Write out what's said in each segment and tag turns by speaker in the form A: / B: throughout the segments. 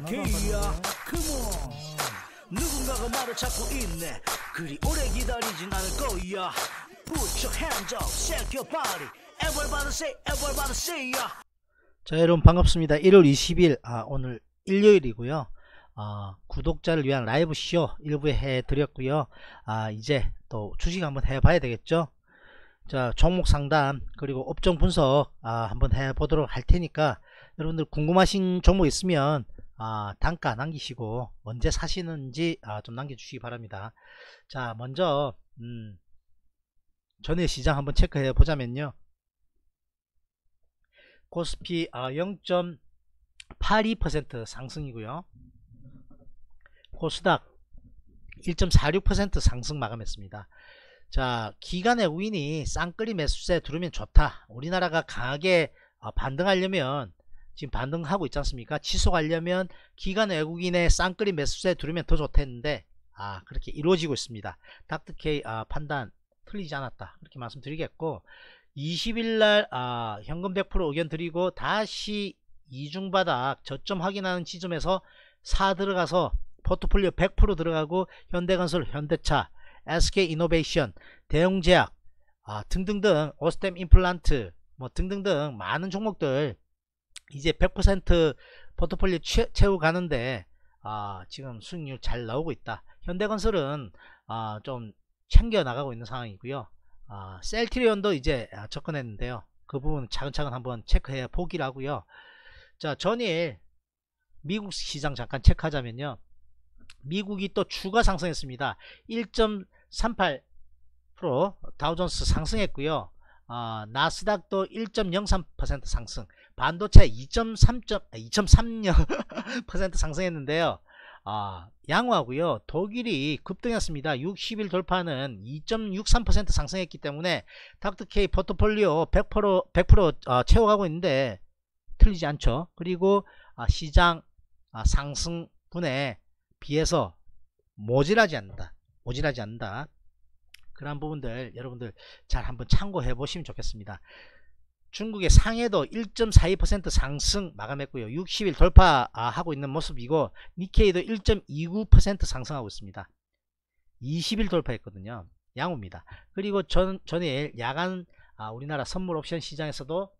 A: 익숙해야 컴온 누군가가 말을 찾고 있네 그리 오래 기다리진 않을 거야 Put your hands up, shake your body Everybody say, everybody say y a 자 여러분 반갑습니다 1월 20일 아, 오늘 일요일이고요 아, 구독자를 위한 라이브 쇼1부에 해드렸고요 아, 이제 또 주식 한번 해봐야 되겠죠 자 종목 상담 그리고 업종 분석 아, 한번 해보도록 할 테니까 여러분들 궁금하신 종목 있으면 아, 단가 남기시고 언제 사시는지 아, 좀 남겨주시기 바랍니다. 자 먼저 음, 전일 시장 한번 체크해 보자면요. 코스피 아, 0.82% 상승이고요. 코스닥 1.46% 상승 마감했습니다. 자 기간의 우인이 쌍끌이 매수세 두르면 좋다. 우리나라가 강하게 어, 반등하려면 지금 반등하고 있지 않습니까? 취소하려면 기간 외국인의 쌍끌이 매수세 두르면더 좋겠는데 아 그렇게 이루어지고 있습니다. 닥터케이 아, 판단 틀리지 않았다 그렇게 말씀드리겠고 20일날 아, 현금 100% 의견 드리고 다시 이중바닥 저점 확인하는 지점에서 사 들어가서 포트폴리오 100% 들어가고 현대건설, 현대차, SK이노베이션, 대웅제약 아, 등등등 오스템 임플란트 뭐 등등등 많은 종목들 이제 100% 포트폴리오 채우 가는데 아, 지금 수익률 잘 나오고 있다. 현대건설은 아, 좀 챙겨 나가고 있는 상황이고요. 아, 셀트리온도 이제 아, 접근했는데요. 그 부분 차근차근 한번 체크해 보기라고요. 자, 전일 미국 시장 잠깐 체크하자면요. 미국이 또 추가 상승했습니다. 1.38% 다우존스 상승했고요. 아, 나스닥도 1.03% 상승. 반도체 2.3% 2.3% 아, 상승했는데요. 아, 양호하고요. 독일이 급등했습니다. 60일 돌파는 2.63% 상승했기 때문에 닥터케이 포트폴리오 100%, 100% 어, 채워가고 있는데 틀리지 않죠. 그리고 아, 시장 아, 상승분에 비해서 모질하지 않는다. 모질하지 않는다. 그런 부분들 여러분들 잘 한번 참고해 보시면 좋겠습니다. 중국의 상해도 1.42% 상승 마감했고요. 60일 돌파하고 있는 모습이고 니케이도 1.29% 상승하고 있습니다. 20일 돌파했거든요. 양호입니다. 그리고 전, 전일 야간 아, 우리나라 선물 옵션 시장에서도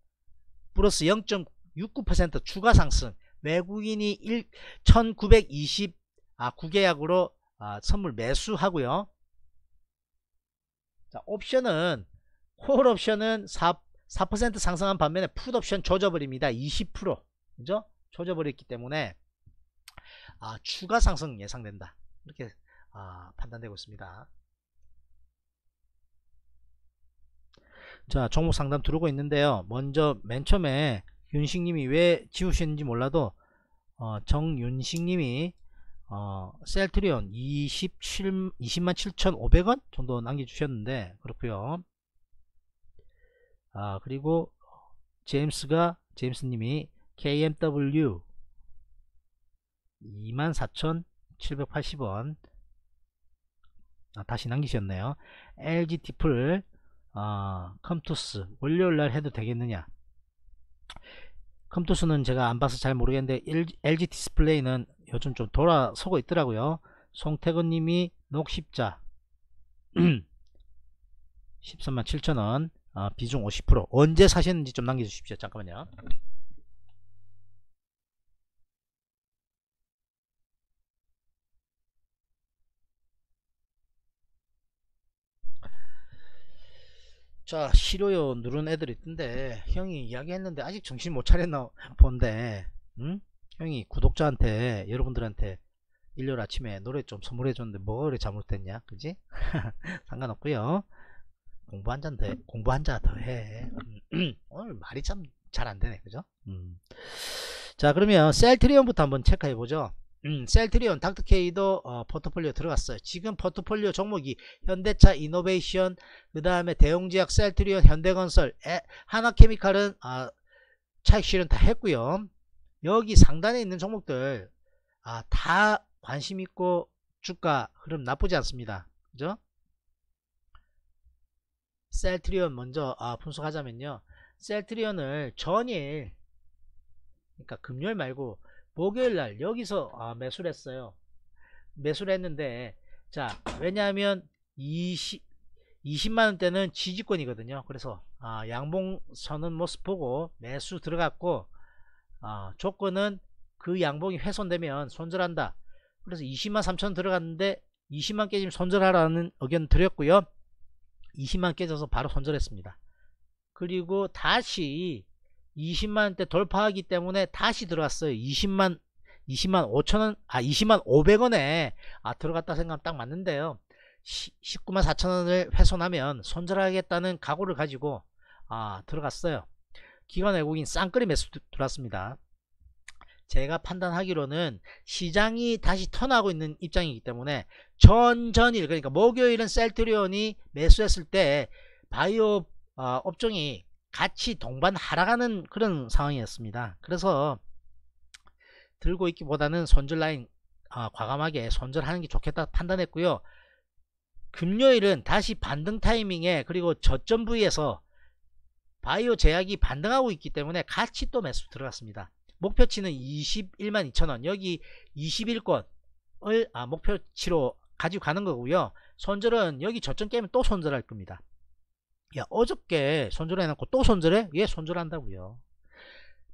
A: 플러스 0.69% 추가 상승 외국인이 1, 9 2 9계약으로 아, 선물 매수하고요. 자, 옵션은 콜 옵션은 4 4% 상승한 반면에 풋옵션 조져버립니다. 20% 그죠? 조져버렸기 때문에 아, 추가 상승 예상된다. 이렇게 아, 판단되고 있습니다. 자 종목 상담 들어오고 있는데요. 먼저 맨 처음에 윤식님이 왜 지우셨는지 몰라도 어, 정윤식님이 어, 셀트리온 27, 20만 7,500원 정도 남겨주셨는데 그렇고요 아, 그리고 제임스가 제임스님이 KMW 24,780원 아, 다시 남기셨네요. LG 디플 어, 컴투스 월요일날 해도 되겠느냐 컴투스는 제가 안 봐서 잘 모르겠는데 LG 디스플레이는 요즘 좀 돌아서고 있더라고요. 송태근님이 녹십자 137,000원 아, 비중 50% 언제 사셨는지 좀 남겨주십시오 잠깐만요 자싫어요 누른 애들 있던데 형이 이야기했는데 아직 정신 못 차렸나 본데 응? 형이 구독자한테 여러분들한테 일요일 아침에 노래 좀 선물해줬는데 뭐 그래 잘못됐냐 그지? 상관없고요 공부 한잔 더, 공부 한 잔 더 해. 음. 오늘 말이 참 잘 안되네. 그죠? 음. 자, 그러면 셀트리온부터 한번 체크해 보죠. 음, 셀트리온, 닥터케이도 어, 포트폴리오 들어갔어요. 지금 포트폴리오 종목이 현대차 이노베이션, 그 다음에 대용제약 셀트리온, 현대건설, 에, 하나케미칼은 아, 차익 실은다 했고요. 여기 상단에 있는 종목들 아, 다 관심 있고 주가 흐름 나쁘지 않습니다. 그죠? 셀트리온 먼저 아, 분석하자면요. 셀트리온을 전일 그러니까 금요일 말고 목요일날 여기서 아, 매수를 했어요. 매수를 했는데 자 왜냐하면 20, 20만원대는 지지권이거든요. 그래서 아, 양봉선은 모습 보고 매수 들어갔고 아, 조건은 그 양봉이 훼손되면 손절한다. 그래서 20만 3천 들어갔는데 20만 깨지면 손절하라는 의견 드렸고요. 20만 깨져서 바로 손절했습니다. 그리고 다시 2 0만대 돌파하기 때문에 다시 들어왔어요. 20만 20만 5천원 아 20만 5백원에 아 들어갔다 생각하면 딱 맞는데요. 19만 4천원을 훼손하면 손절하겠다는 각오를 가지고 아 들어갔어요. 기관 외국인 쌍끌이 매수 들어왔습니다. 제가 판단하기로는 시장이 다시 턴하고 있는 입장이기 때문에 전전일 그러니까 목요일은 셀트리온이 매수했을 때 바이오 어, 업종이 같이 동반 하락하는 그런 상황이었습니다. 그래서 들고 있기보다는 손절 라인 어, 과감하게 손절하는 게 좋겠다 판단했고요. 금요일은 다시 반등 타이밍에 그리고 저점 부위에서 바이오 제약이 반등하고 있기 때문에 같이 또 매수 들어갔습니다. 목표치는 21만 2천원 여기 21권을 아, 목표치로 가지고 가는 거고요. 손절은 여기 저점 깨면 또 손절할 겁니다. 야 어저께 손절해놓고 또 손절해? 예 손절한다고요.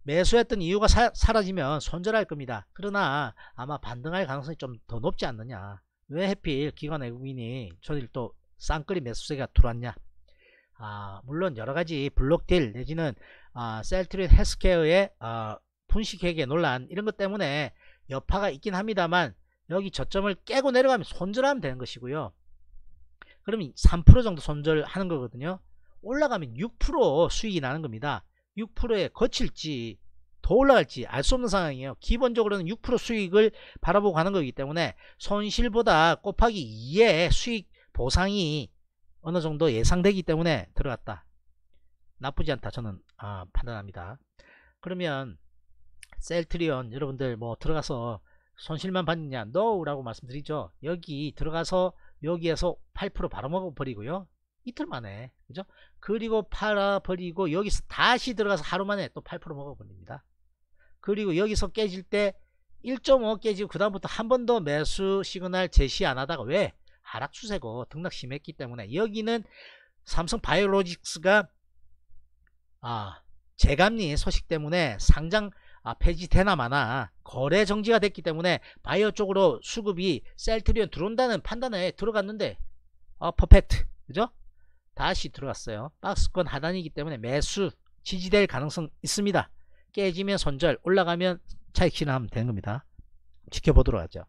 A: 매수했던 이유가 사, 사라지면 손절할 겁니다. 그러나 아마 반등할 가능성이 좀 더 높지 않느냐. 왜해필 기관 외국인이 저들 또 쌍끌이 매수세가 들어왔냐. 아, 물론 여러가지 블록딜 내지는 아, 셀트린 헬스케어의 아, 분식회계 논란 이런 것 때문에 여파가 있긴 합니다만 여기 저점을 깨고 내려가면 손절하면 되는 것이고요. 그러면 3% 정도 손절하는 거거든요. 올라가면 6% 수익이 나는 겁니다. 6%에 거칠지 더 올라갈지 알 수 없는 상황이에요. 기본적으로는 6% 수익을 바라보고 가는 거기 때문에 손실보다 곱하기 2의 수익 보상이 어느 정도 예상되기 때문에 들어갔다. 나쁘지 않다. 저는 아, 판단합니다. 그러면 셀트리온 여러분들 뭐 들어가서 손실만 받느냐 no 라고 말씀드리죠 여기 들어가서 여기에서 8% 바로먹어 버리고요 이틀 만에 그죠 그리고 팔아 버리고 여기서 다시 들어가서 하루 만에 또 8% 먹어 버립니다 그리고 여기서 깨질 때 1.5 깨지고 그 다음부터 한 번 더 매수 시그널 제시 안 하다가 왜 하락 추세고 등락 심했기 때문에 여기는 삼성 바이오로직스가 아 재감리 소식 때문에 상장 아, 폐지되나 마나 거래 정지가 됐기 때문에 바이어 쪽으로 수급이 셀트리온 들어온다는 판단에 들어갔는데 어, 퍼펙트 그죠? 다시 들어갔어요 박스권 하단이기 때문에 매수 지지될 가능성 있습니다 깨지면 손절 올라가면 차익 신현하면 되는 겁니다 지켜보도록 하죠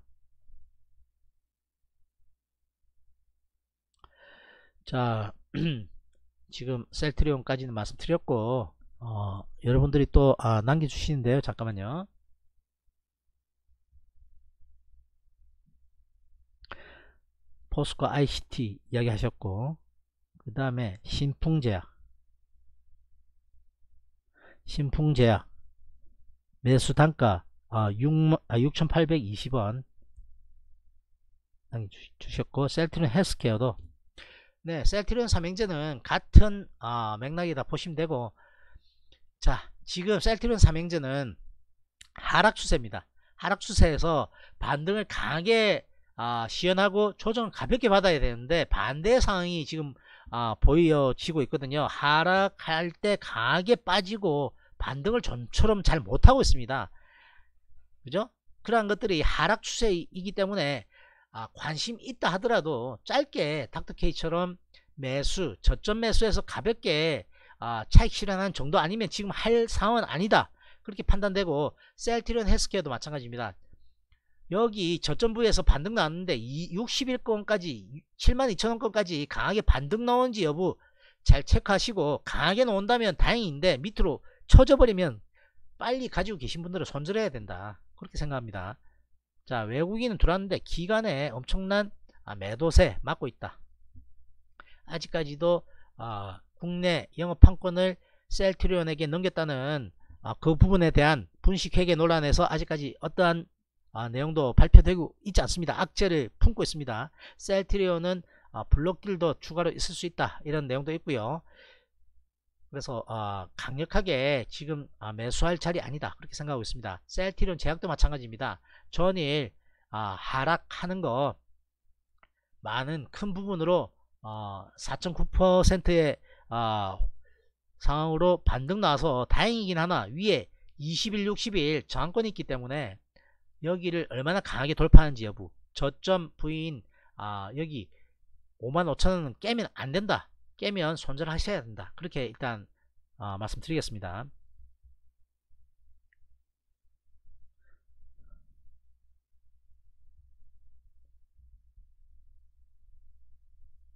A: 자 지금 셀트리온까지는 말씀드렸고 어, 여러분들이 또 아, 남겨주시는데요. 잠깐만요. 포스코 ICT 이야기 하셨고 그 다음에 신풍제약 신풍제약 매수단가 아, 6, 아, 6,820원 주셨고 셀트리온 헬스케어도 네 셀트리온 삼행제는 같은 아, 맥락이다 보시면 되고 자 지금 셀트리온 삼행제는 하락 추세입니다. 하락 추세에서 반등을 강하게 아, 시연하고 조정을 가볍게 받아야 되는데 반대 상황이 지금 아, 보여지고 있거든요. 하락할 때 강하게 빠지고 반등을 좀처럼잘 못하고 있습니다. 그죠? 그러한 것들이 하락 추세이기 때문에 아, 관심 있다 하더라도 짧게 닥터케이처럼 매수, 저점 매수에서 가볍게 아, 차익 실현한 정도 아니면 지금 할 상황은 아니다. 그렇게 판단되고 셀트리온 헬스케어도 마찬가지입니다. 여기 저점 부에서 반등 나왔는데 60일권까지 72,000원권까지 강하게 반등 나온지 여부 잘 체크하시고 강하게 나온다면 다행인데 밑으로 쳐져버리면 빨리 가지고 계신 분들은 손절해야 된다. 그렇게 생각합니다. 자 외국인은 들어왔는데 기간에 엄청난 아, 매도세 맞고 있다. 아직까지도 어, 국내 영업 판권을 셀트리온에게 넘겼다는 아, 그 부분에 대한 분식회계 논란에서 아직까지 어떠한 아, 내용도 발표되고 있지 않습니다. 악재를 품고 있습니다. 셀트리온은 아, 블록딜도 추가로 있을 수 있다 이런 내용도 있고요. 그래서 강력하게 지금 매수할 자리 아니다 그렇게 생각하고 있습니다. 셀트리온 제약도 마찬가지입니다. 전일 하락하는 거 많은 큰 부분으로 4.9%의 어, 아, 상황으로 반등 나와서 다행이긴 하나 위에 21, 60일 저항권이 있기 때문에 여기를 얼마나 강하게 돌파하는지 여부 저점 부인 아, 여기 55,000원은 깨면 안된다 깨면 손절하셔야 된다 그렇게 일단 아, 말씀드리겠습니다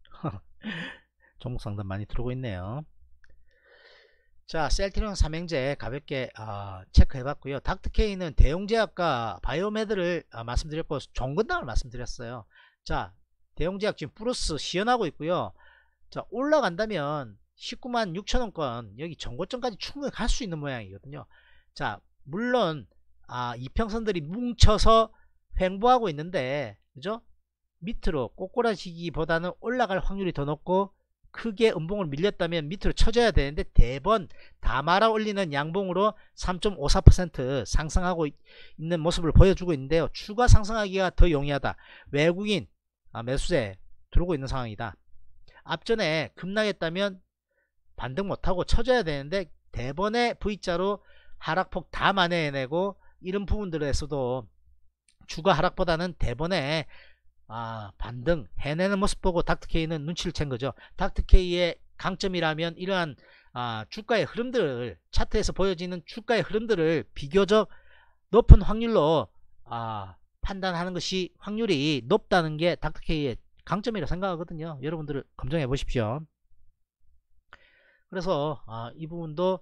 A: 종목 상담 많이 들어오고 있네요. 자, 셀트리온 삼행제 가볍게 어, 체크해봤고요. 닥터케이는 대용제약과 바이오메드를 어, 말씀드렸고 종근당을 말씀드렸어요. 자, 대용제약 지금 플러스 시연하고 있고요. 자, 올라간다면 19만 6천원권 여기 전고점까지 충분히 갈 수 있는 모양이거든요. 자, 물론 아, 이평선들이 뭉쳐서 횡보하고 있는데 그죠? 밑으로 꼬꼬라지기보다는 올라갈 확률이 더 높고 크게 음봉을 밀렸다면 밑으로 쳐줘야 되는데 대번 다 말아 올리는 양봉으로 3.54% 상승하고 있는 모습을 보여주고 있는데요. 추가 상승하기가 더 용이하다. 외국인 아, 매수세 들어오고 있는 상황이다. 앞전에 급락했다면 반등 못하고 쳐줘야 되는데 대번에 V자로 하락폭 다 만회해내고 이런 부분들에서도 추가 하락보다는 대번에 아, 반등 해내는 모습 보고 닥터케이는 눈치를 챈 거죠. 닥터케이의 강점이라면 이러한 아, 주가의 흐름들을 차트에서 보여지는 주가의 흐름들을 비교적 높은 확률로 아, 판단하는 것이 확률이 높다는 게 닥터케이의 강점이라 생각하거든요. 여러분들 검증해 보십시오. 그래서 아, 이 부분도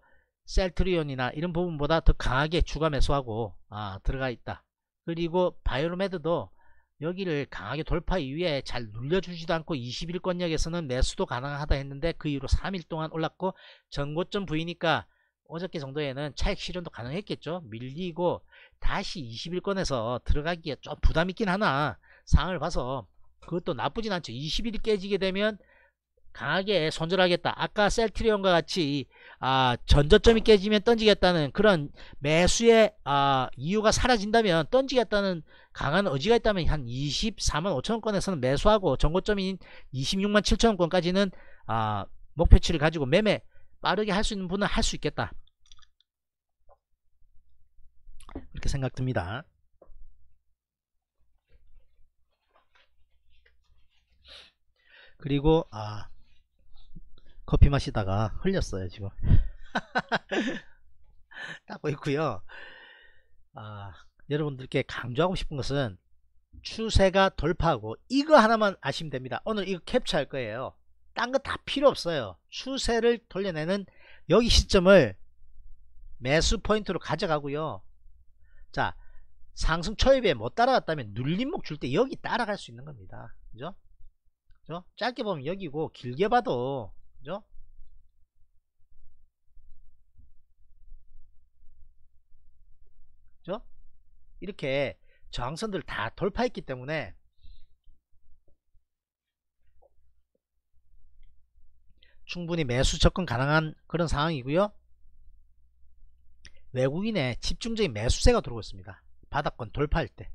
A: 셀트리온이나 이런 부분보다 더 강하게 추가 매수하고 아, 들어가 있다. 그리고 바이오로메드도 여기를 강하게 돌파 이후에 잘 눌려주지도 않고 2일권역에서는 매수도 가능하다 했는데 그 이후로 3일 동안 올랐고 전고점 부위니까 어저께 정도에는 차익 실현도 가능했겠죠 밀리고 다시 2일권에서 들어가기에 좀 부담 있긴 하나 상황을 봐서 그것도 나쁘진 않죠 21이 깨지게 되면 강하게 손절하겠다 아까 셀트리온과 같이 아, 전저점이 깨지면 던지겠다는 그런 매수의 아, 이유가 사라진다면 던지겠다는 강한 의지가 있다면 한 24만 5천원권에서는 매수하고 정고점인 26만 7천원까지는 아, 목표치를 가지고 매매 빠르게 할 수 있는 분은 할 수 있겠다. 이렇게 생각됩니다. 그리고 아 커피 마시다가 흘렸어요 지금 따고 있고요 아 여러분들께 강조하고 싶은 것은 추세가 돌파하고 이거 하나만 아시면 됩니다. 오늘 이거 캡처할 거예요. 딴 거 다 필요 없어요. 추세를 돌려내는 여기 시점을 매수 포인트로 가져가고요. 자 상승 초입에 못 따라갔다면 눌림목 줄 때 여기 따라갈 수 있는 겁니다. 그죠? 그죠? 짧게 보면 여기고 길게 봐도 그죠? 그죠? 이렇게 저항선들 다 돌파했기 때문에 충분히 매수 접근 가능한 그런 상황이고요 외국인의 집중적인 매수세가 들어오고 있습니다 바닥권 돌파할 때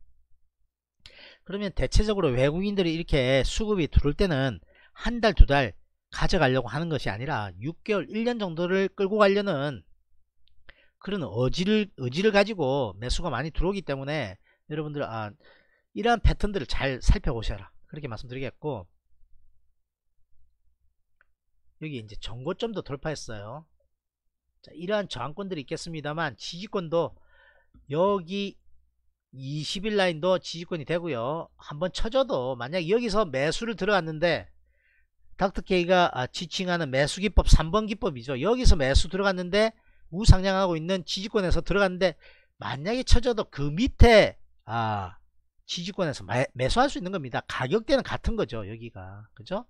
A: 그러면 대체적으로 외국인들이 이렇게 수급이 들어올 때는 한 달 두달 달 가져가려고 하는 것이 아니라 6개월 1년 정도를 끌고 가려는 그런 어지를 의지를 가지고 매수가 많이 들어오기 때문에 여러분들 아 이러한 패턴들을 잘 살펴보셔라 그렇게 말씀드리겠고 여기 이제 정고점도 돌파했어요 자, 이러한 저항권들이 있겠습니다만 지지권도 여기 20일 라인도 지지권이 되고요 한번 쳐줘도 만약 여기서 매수를 들어갔는데 닥터케이가 아, 지칭하는 매수 기법 3번 기법이죠 여기서 매수 들어갔는데 우상향하고 있는 지지권에서 들어갔는데 만약에 쳐져도 그 밑에 아 지지권에서 매수할 수 있는 겁니다. 가격대는 같은 거죠. 여기가. 그죠?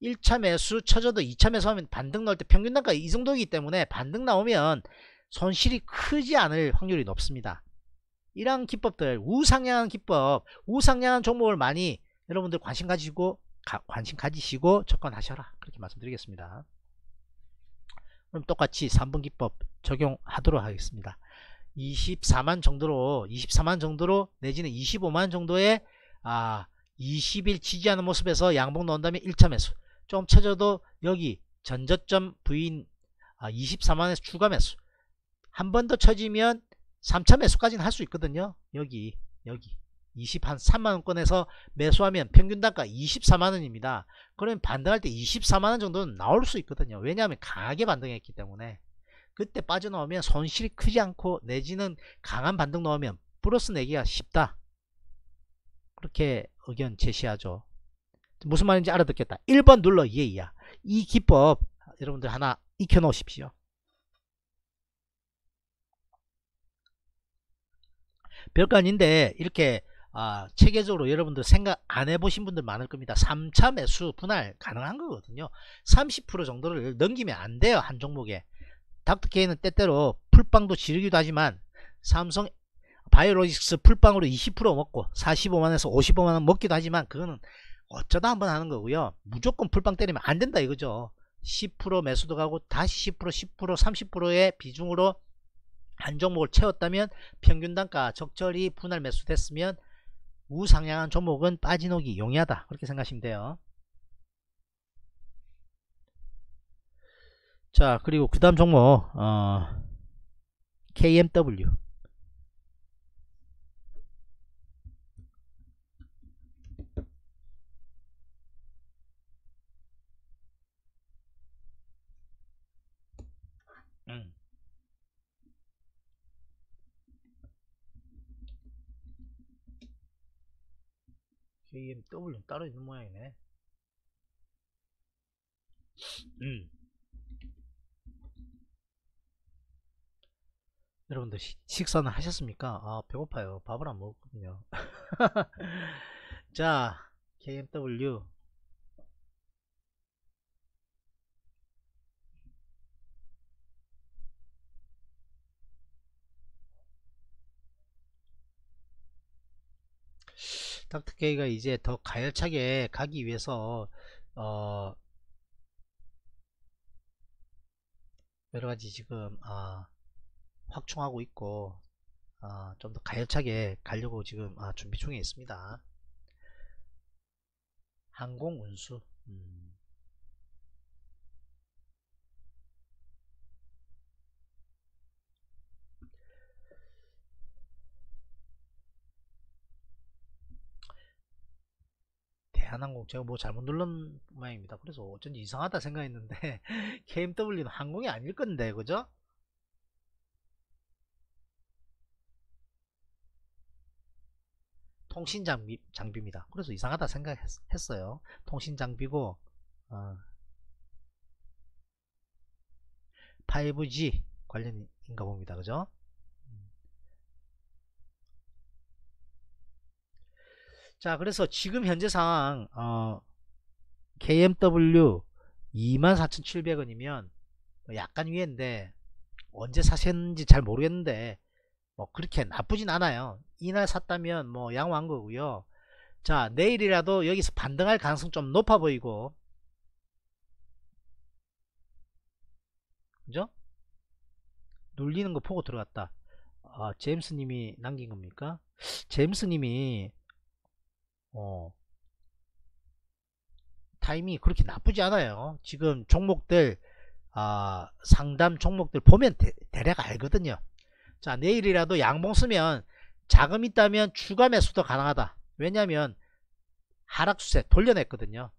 A: 1차 매수 쳐져도 2차 매수하면 반등 나올 때 평균 단가 이 정도이기 때문에 반등 나오면 손실이 크지 않을 확률이 높습니다. 이러한 기법들 우상향한 기법 우상향한 종목을 많이 여러분들 관심 가지고 가, 관심 가지시고 접근하셔라 그렇게 말씀드리겠습니다. 그럼 똑같이 3분 기법 적용하도록 하겠습니다. 24만 정도로 24만 정도로 내지는 25만 정도의 아 20일 지지않는 모습에서 양봉 넣은 다음에 1차 매수 조금 쳐져도 여기 전저점 부인 아, 24만에서 추가 매수 한 번 더 쳐지면 3차 매수까지는 할 수 있거든요 여기 여기 2 3만원권에서 매수하면 평균 단가 24만원입니다. 그러면 반등할 때 24만원 정도는 나올 수 있거든요. 왜냐하면 강하게 반등했기 때문에 그때 빠져나오면 손실이 크지 않고 내지는 강한 반등 나오면 플러스 내기가 쉽다. 그렇게 의견 제시하죠. 무슨 말인지 알아듣겠다. 1번 눌러 예이야. 이 기법 여러분들 하나 익혀놓으십시오. 별거 아닌데 이렇게 아, 체계적으로 여러분들 생각 안 해보신 분들 많을 겁니다. 3차 매수 분할 가능한 거거든요. 30% 정도를 넘기면 안 돼요. 한 종목에. 닥터케이는 때때로 풀빵도 지르기도 하지만 삼성 바이오로직스 풀빵으로 20% 먹고 45만에서 55만원 먹기도 하지만 그거는 어쩌다 한번 하는 거고요. 무조건 풀빵 때리면 안 된다 이거죠. 10% 매수도 가고 다시 10% 10% 30%의 비중으로 한 종목을 채웠다면 평균 단가 적절히 분할 매수됐으면 우상향한 종목은 빠지노기 용이하다 그렇게 생각하시면 돼요 자 그리고 그 다음 종목 어, KMW k m w 따로 있는 모양이네. 음. 여러분들 시, 식사는 하셨습니까? 아 배고파요. 밥을 안 먹었거든요. 자 KMW 닥터케이가 이제 더 가열차게 가기 위해서 어 여러가지 지금 아 확충하고 있고 아좀더 가열차게 가려고 지금 아 준비 중에 있습니다 항공운수 음. 대한항공 제가 뭐 잘못 눌른 모양입니다. 그래서 어쩐지 이상하다 생각했는데 KMW는 항공이 아닐 건데 그죠? 통신 장비, 장비입니다. 그래서 이상하다 생각했어요. 통신 장비고 어, 5G 관련인가 봅니다. 그죠? 자 그래서 지금 현재 상황 어, KMW 24,700원이면 뭐 약간 위인데 언제 사셨는지 잘 모르겠는데 뭐 그렇게 나쁘진 않아요 이날 샀다면 뭐 양호한 거고요 자 내일이라도 여기서 반등할 가능성 좀 높아 보이고 그죠? 눌리는 거 보고 들어갔다 아, 제임스님이 남긴 겁니까? 제임스님이 어, 타밍이 그렇게 나쁘지 않아요. 지금 종목들 아, 상담 종목들 보면 대, 략 알거든요. 자 내일이라도 양봉 쓰면 자금 있다면 추가 매수도 가능하다. 왜냐하면 하락수세 돌려냈거든요.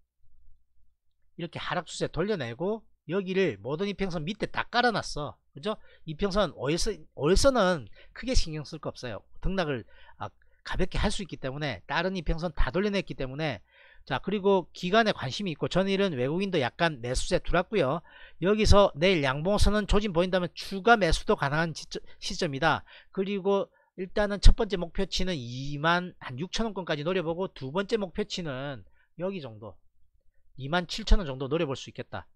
A: 이렇게 하락수세 돌려내고 여기를 모든 이평선 밑에 딱 깔아놨어. 그죠? 이평선 월선, 월선은 크게 신경 쓸 거 없어요. 등락을 아, 가볍게 할 수 있기 때문에 다른 이평선 다 돌려냈기 때문에 자 그리고 기간에 관심이 있고 전일은 외국인도 약간 매수세 들어왔고요 여기서 내일 양봉선은 조짐 보인다면 추가 매수도 가능한 시점이다 그리고 일단은 첫 번째 목표치는 2만 한 6천원권까지 노려보고 두 번째 목표치는 여기 정도 2만 7천원 정도 노려볼 수 있겠다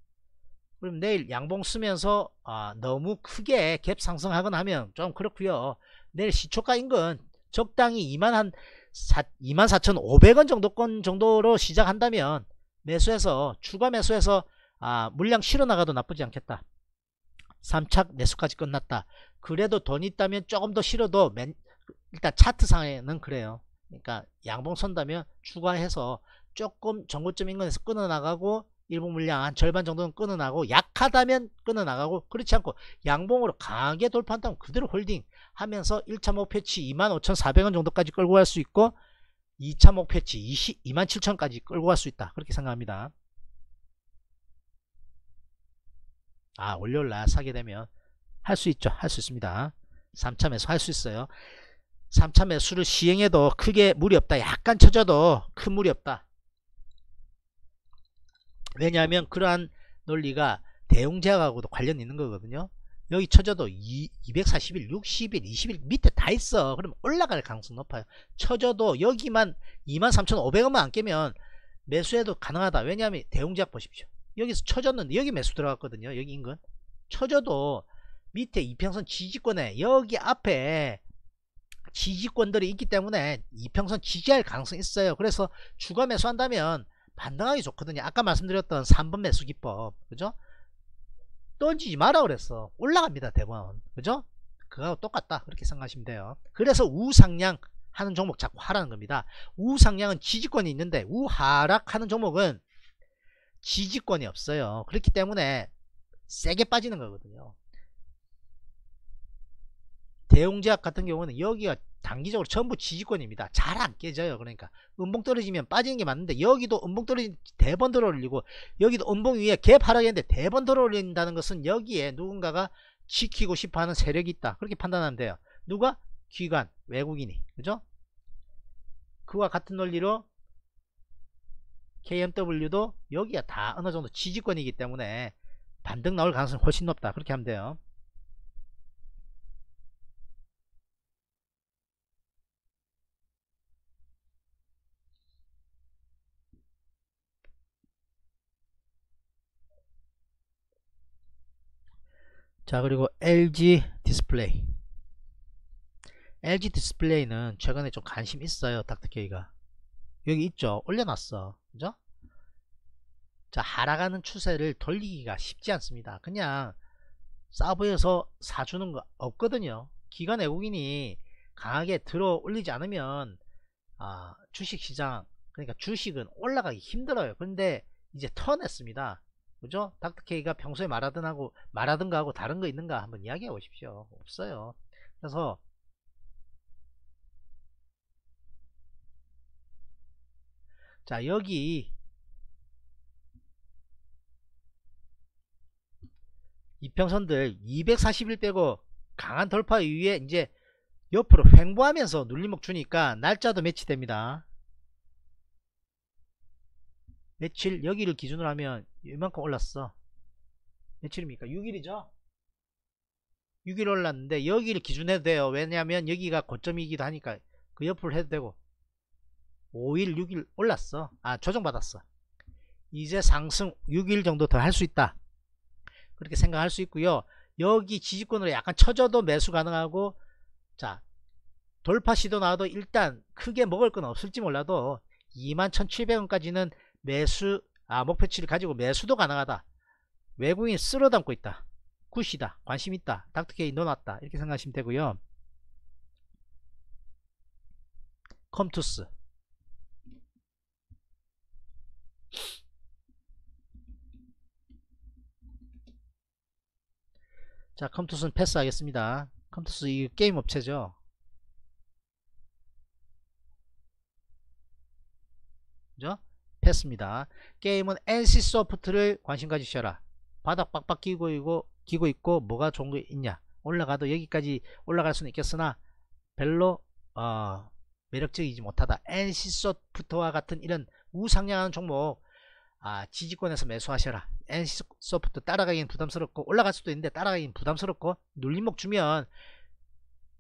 A: 그럼 내일 양봉 쓰면서 아, 너무 크게 갭 상승하거나 하면 좀 그렇고요 내일 시초가 인근 적당히 2만 한 24,500원 정도권 정도로 시작한다면 매수해서 추가 매수해서 아, 물량 실어 나가도 나쁘지 않겠다. 3착 매수까지 끝났다. 그래도 돈 있다면 조금 더 실어도 맨, 일단 차트상에는 그래요. 그러니까 양봉 선다면 추가해서 조금 정고점 인근에서 끊어 나가고 일부 물량 한 절반 정도는 끊어 나가고 약하다면 끊어 나가고 그렇지 않고 양봉으로 강하게 돌파한다면 그대로 홀딩 하면서 1차 목 패치 25,400원 정도까지 끌고 갈 수 있고 2차 목 패치 27,000까지 끌고 갈 수 있다 그렇게 생각합니다 아 월요일날 사게 되면 할 수 있죠 할 수 있습니다 3차 매수 할 수 있어요 3차 매수를 시행해도 크게 무리 없다 약간 쳐져도 큰 무리 없다 왜냐하면 그러한 논리가 대형 제약하고도 관련 있는 거거든요 여기 쳐져도 2, 4 0일 60일, 20일 밑에 다 있어. 그럼 올라갈 가능성 높아요. 쳐져도 여기만 23,500원만 안 깨면 매수해도 가능하다. 왜냐하면 대웅작 보십시오. 여기서 쳐졌는데 여기 매수 들어갔거든요. 여기 인근. 쳐져도 밑에 이평선 지지권에 여기 앞에 지지권들이 있기 때문에 이평선 지지할 가능성이 있어요. 그래서 주가 매수한다면 반등하기 좋거든요. 아까 말씀드렸던 3번 매수 기법. 그죠? 던지지 마라 그랬어 올라갑니다 대번 그죠 그거하고 똑같다 그렇게 생각하시면 돼요 그래서 우상향 하는 종목 자꾸 하라는 겁니다 우상향은 지지권이 있는데 우하락 하는 종목은 지지권이 없어요 그렇기 때문에 세게 빠지는 거거든요 대웅제약 같은 경우는 여기가 단기적으로 전부 지지권입니다. 잘 안 깨져요. 그러니까 음봉 떨어지면 빠지는 게 맞는데 여기도 음봉 떨어진 대번 들어 올리고 여기도 음봉 위에 갭 하락했는데 대번 들어 올린다는 것은 여기에 누군가가 지키고 싶어하는 세력이 있다. 그렇게 판단하면 돼요. 누가? 기관, 외국인이. 그죠? 그와 같은 논리로 KMW도 여기가 다 어느 정도 지지권이기 때문에 반등 나올 가능성이 훨씬 높다. 그렇게 하면 돼요. 자 그리고 LG 디스플레이 LG 디스플레이는 최근에 좀 관심 있어요 닥터케이가 여기 있죠 올려놨어 그죠 자 하락하는 추세를 돌리기가 쉽지 않습니다 그냥 싸보여서 사주는 거 없거든요 기관 외국인이 강하게 들어 올리지 않으면 아, 주식시장 그러니까 주식은 올라가기 힘들어요 근데 이제 터냈습니다 그죠? 닥터케이가 평소에 말하던 하고 말하든가 하고 다른 거 있는가 한번 이야기해 보십시오. 없어요. 그래서 자 여기 이평선들 2 4 0일 빼고 강한 돌파 이후에 이제 옆으로 횡보하면서 눌림목 주니까 날짜도 매치됩니다. 며칠 여기를 기준으로 하면 이만큼 올랐어 며칠입니까 6일이죠 6일 올랐는데 여기를 기준해도 돼요 왜냐하면 여기가 고점이기도 하니까 그옆으로 해도 되고 5일 6일 올랐어 아 조정받았어 이제 상승 6일 정도 더 할 수 있다 그렇게 생각할 수 있고요 여기 지지권으로 약간 쳐져도 매수 가능하고 자 돌파 시도 나와도 일단 크게 먹을 건 없을지 몰라도 21,700원까지는 매수 아 목표치를 가지고 매수도 가능하다 외국인 쓸어 담고 있다 굿이다 관심 있다 닥터케이 넣어놨다 이렇게 생각하시면 되고요 컴투스 자 컴투스는 패스하겠습니다 컴투스 이 게임 업체죠 그죠? 했습니다 게임은 NC소프트를 관심 가지셔라. 바닥 빡빡 끼고 있고, 끼고 있고 뭐가 좋은 거 있냐. 올라가도 여기까지 올라갈 수는 있겠으나 별로 어, 매력적이지 못하다. NC소프트와 같은 이런 우상향하는 종목 아, 지지권에서 매수하셔라. NC소프트 따라가기엔 부담스럽고 올라갈 수도 있는데 따라가기엔 부담스럽고 눌림목 주면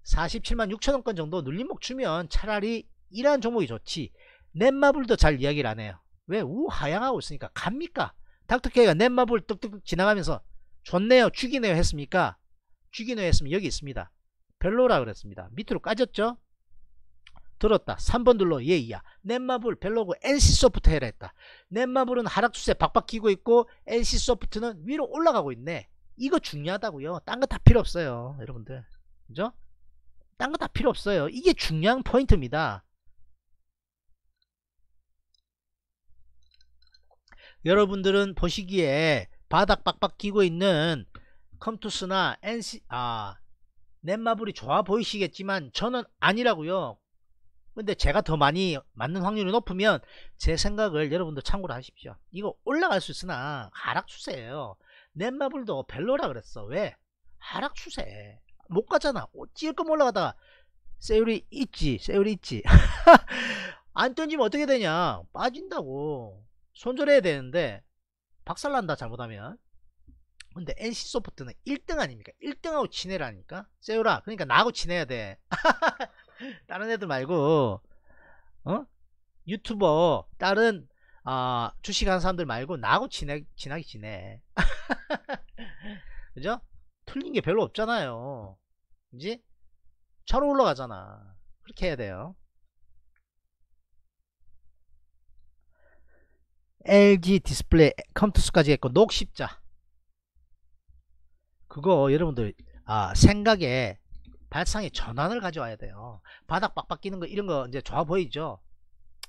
A: 47만 6천원권 정도 눌림목 주면 차라리 이러한 종목이 좋지 넷마블도 잘 이야기를 안 해요 왜 우하향하고 있으니까 갑니까? 닥터케이가 넷마블 뚝뚝 지나가면서 좋네요 죽이네요 했습니까? 죽이네요 했으면 여기 있습니다. 별로라 그랬습니다. 밑으로 까졌죠? 들었다. 3번 둘러 예이야. 넷마블 별로고 NC소프트 해라 했다. 넷마블은 하락 추세 박박 끼고 있고 NC소프트는 위로 올라가고 있네. 이거 중요하다고요. 딴 거 다 필요 없어요. 여러분들. 그죠? 딴 거 다 필요 없어요. 이게 중요한 포인트입니다. 여러분들은 보시기에 바닥 빡빡 끼고 있는 컴투스나 NC 아 넷마블이 좋아 보이시겠지만 저는 아니라고요. 근데 제가 더 많이 맞는 확률이 높으면 제 생각을 여러분도 참고로 하십시오. 이거 올라갈 수 있으나 하락 추세예요. 넷마블도 벨로라 그랬어. 왜? 하락 추세. 못 가잖아. 찔끔 올라가다가 세율이 있지. 세율이 있지. 안 던지면 어떻게 되냐. 빠진다고. 손절해야 되는데 박살난다 잘못하면 근데 NC소프트는 1등 아닙니까 1등하고 지내라니까 세우라 그러니까 나하고 지내야돼 다른 애들 말고 어? 유튜버 다른 어, 아, 주식하는 사람들 말고 나하고 지하 친하게 지내 그죠? 틀린 게 별로 없잖아요 이제 차로 올라가잖아 그렇게 해야 돼요 LG 디스플레이 컴투스까지 했고 녹십자 그거 여러분들 아 생각에 발상의 전환을 가져와야 돼요 바닥 빡빡 끼는 거 이런 거 이제 좋아 보이죠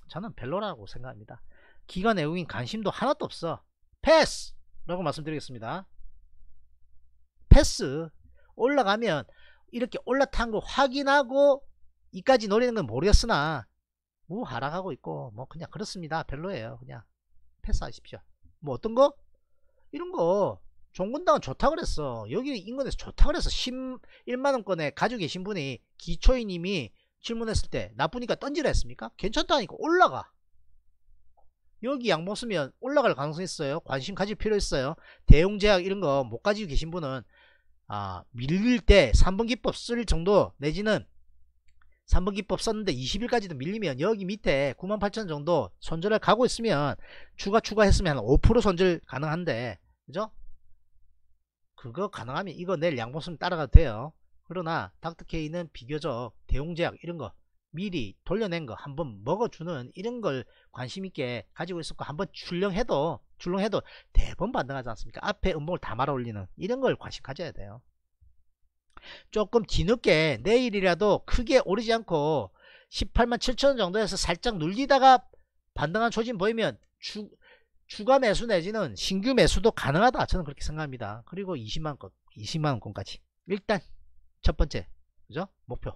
A: 저는 별로라고 생각합니다 기관 외국인 관심도 하나도 없어 패스 라고 말씀드리겠습니다 패스 올라가면 이렇게 올라탄 거 확인하고 이까지 노리는 건 모르겠으나 우 하락하고 있고 뭐 그냥 그렇습니다 별로예요 그냥 패스하십시오. 뭐 어떤 거? 이런 거 종군당은 좋다 그랬어. 여기 인근에서 좋다 그랬어. 11만원권에 가지고 계신 분이 기초인님이 질문했을 때 나쁘니까 던지라 했습니까? 괜찮다니까 올라가. 여기 양봉 쓰면 올라갈 가능성이 있어요. 관심 가질 필요 있어요. 대용 제약 이런 거 못 가지고 계신 분은 아 밀릴 때 3번 기법 쓸 정도 내지는 3번 기법 썼는데 20일까지도 밀리면 여기 밑에 98,000 정도 손절을 가고 있으면 추가 추가했으면 한 5% 손절 가능한데 그죠? 그거 가능하면 이거 내일 양보선 따라가도 돼요. 그러나 닥터케이는 비교적 대용제약 이런 거 미리 돌려낸 거 한번 먹어주는 이런 걸 관심있게 가지고 있었고 한번 출렁해도 출렁해도 대번 반등하지 않습니까? 앞에 음봉을 다 말아 올리는 이런 걸 관심 가져야 돼요. 조금 뒤늦게 내일이라도 크게 오르지 않고 18만 7천원 정도에서 살짝 눌리다가 반등한 초진 보이면 주, 추가 매수 내지는 신규 매수도 가능하다 저는 그렇게 생각합니다 그리고 20만원 20만원권까지 일단 첫 번째 그죠 목표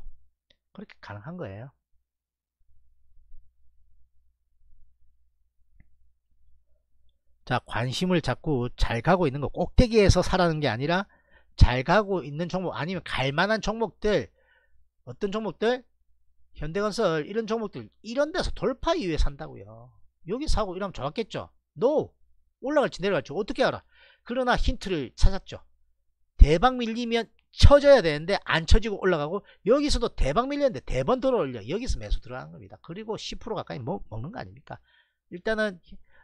A: 그렇게 가능한 거예요 자 관심을 자꾸 잘 가고 있는 거 꼭대기에서 사라는 게 아니라 잘 가고 있는 종목 아니면 갈만한 종목들 어떤 종목들 현대건설 이런 종목들 이런 데서 돌파 이후에 산다고요 여기 사고 이러면 좋았겠죠 NO 올라갈지 내려갈지 어떻게 알아 그러나 힌트를 찾았죠 대박 밀리면 쳐져야 되는데 안 쳐지고 올라가고 여기서도 대박 밀렸는데 대번 네 들어 올려 여기서 매수 들어간 겁니다 그리고 10% 가까이 먹, 는거 아닙니까 일단은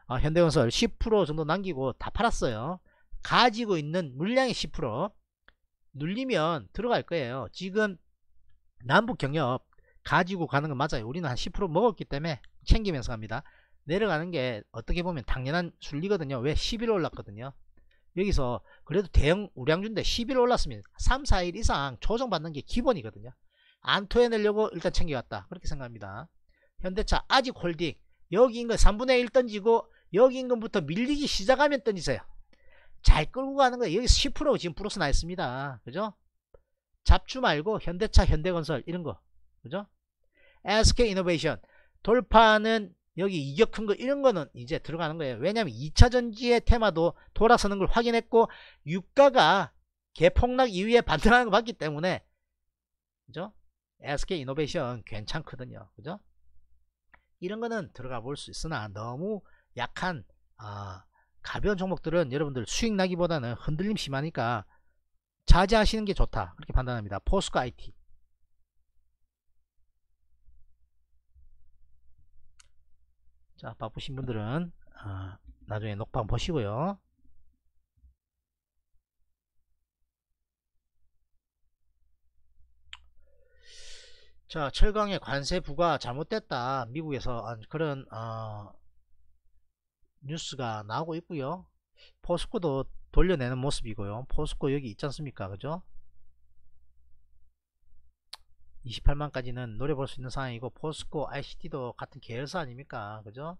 A: 어, 현대건설 10% 정도 남기고 다 팔았어요 가지고 있는 물량의 10% 눌리면 들어갈 거예요 지금 남북 경협 가지고 가는 건 맞아요 우리는 한 10% 먹었기 때문에 챙기면서 갑니다 내려가는 게 어떻게 보면 당연한 순리거든요 왜 10일 올랐거든요 여기서 그래도 대형 우량주인데 10일 올랐으면 3, 4일 이상 조정받는 게 기본이거든요 안 토해내려고 일단 챙겨왔다 그렇게 생각합니다 현대차 아직 홀딩 여기 인근 3분의 1 던지고 여기 인근부터 밀리기 시작하면 던지세요 잘 끌고 가는 거예요. 여기 10% 지금 플러스 나 있습니다. 그죠? 잡주 말고 현대차, 현대건설 이런 거. 그죠? SK 이노베이션 돌파는 여기 이격 큰 거 이런 거는 이제 들어가는 거예요. 왜냐하면 2차전지의 테마도 돌아서는 걸 확인했고 유가가 개폭락 이후에 반등하는 거 봤기 때문에 그죠? SK 이노베이션 괜찮거든요. 그죠? 이런 거는 들어가 볼 수 있으나 너무 약한 어, 가벼운 종목들은 여러분들 수익 나기보다는 흔들림 심하니까 자제하시는 게 좋다 그렇게 판단합니다 포스코 IT 자 바쁘신 분들은 아, 나중에 녹방 보시고요 자 철강의 관세 부과 잘못됐다 미국에서 그런 어, 뉴스가 나오고 있고요 포스코도 돌려내는 모습이고요 포스코 여기 있지 않습니까 그죠 28만까지는 노려볼 수 있는 상황이고 포스코 ICT도 같은 계열사 아닙니까 그죠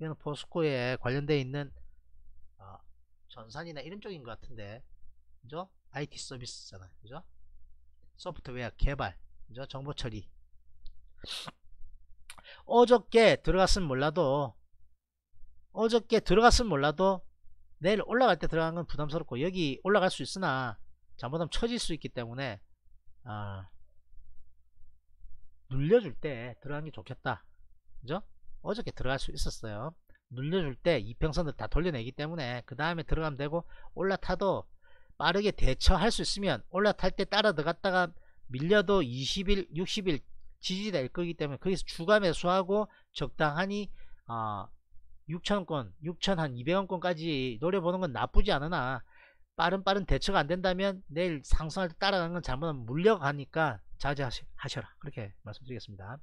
A: 이거 포스코에 관련되어 있는 어, 전산이나 이런 쪽인 것 같은데 그죠 IT 서비스잖아요 그죠 소프트웨어 개발 그죠 정보 처리 어저께 들어갔으면 몰라도 어저께 들어갔으면 몰라도 내일 올라갈 때 들어간 건 부담스럽고 여기 올라갈 수 있으나 잘못하면 처질 수 있기 때문에 아, 눌려줄 때 들어간 게 좋겠다 그죠? 어저께 들어갈 수 있었어요 눌려줄 때 이평선들 다 돌려내기 때문에 그 다음에 들어가면 되고 올라타도 빠르게 대처할 수 있으면 올라탈 때 따라 들어갔다가 밀려도 20일 60일 지지될 거기 때문에 거기서 주가 매수하고 적당하니 어, 6천건 6천 한 200원권까지 노려보는 건 나쁘지 않으나 빠른 빠른 대처가 안 된다면 내일 상승할 때 따라가는 건 잘못하면 물려가니까 자제하셔라 그렇게 말씀드리겠습니다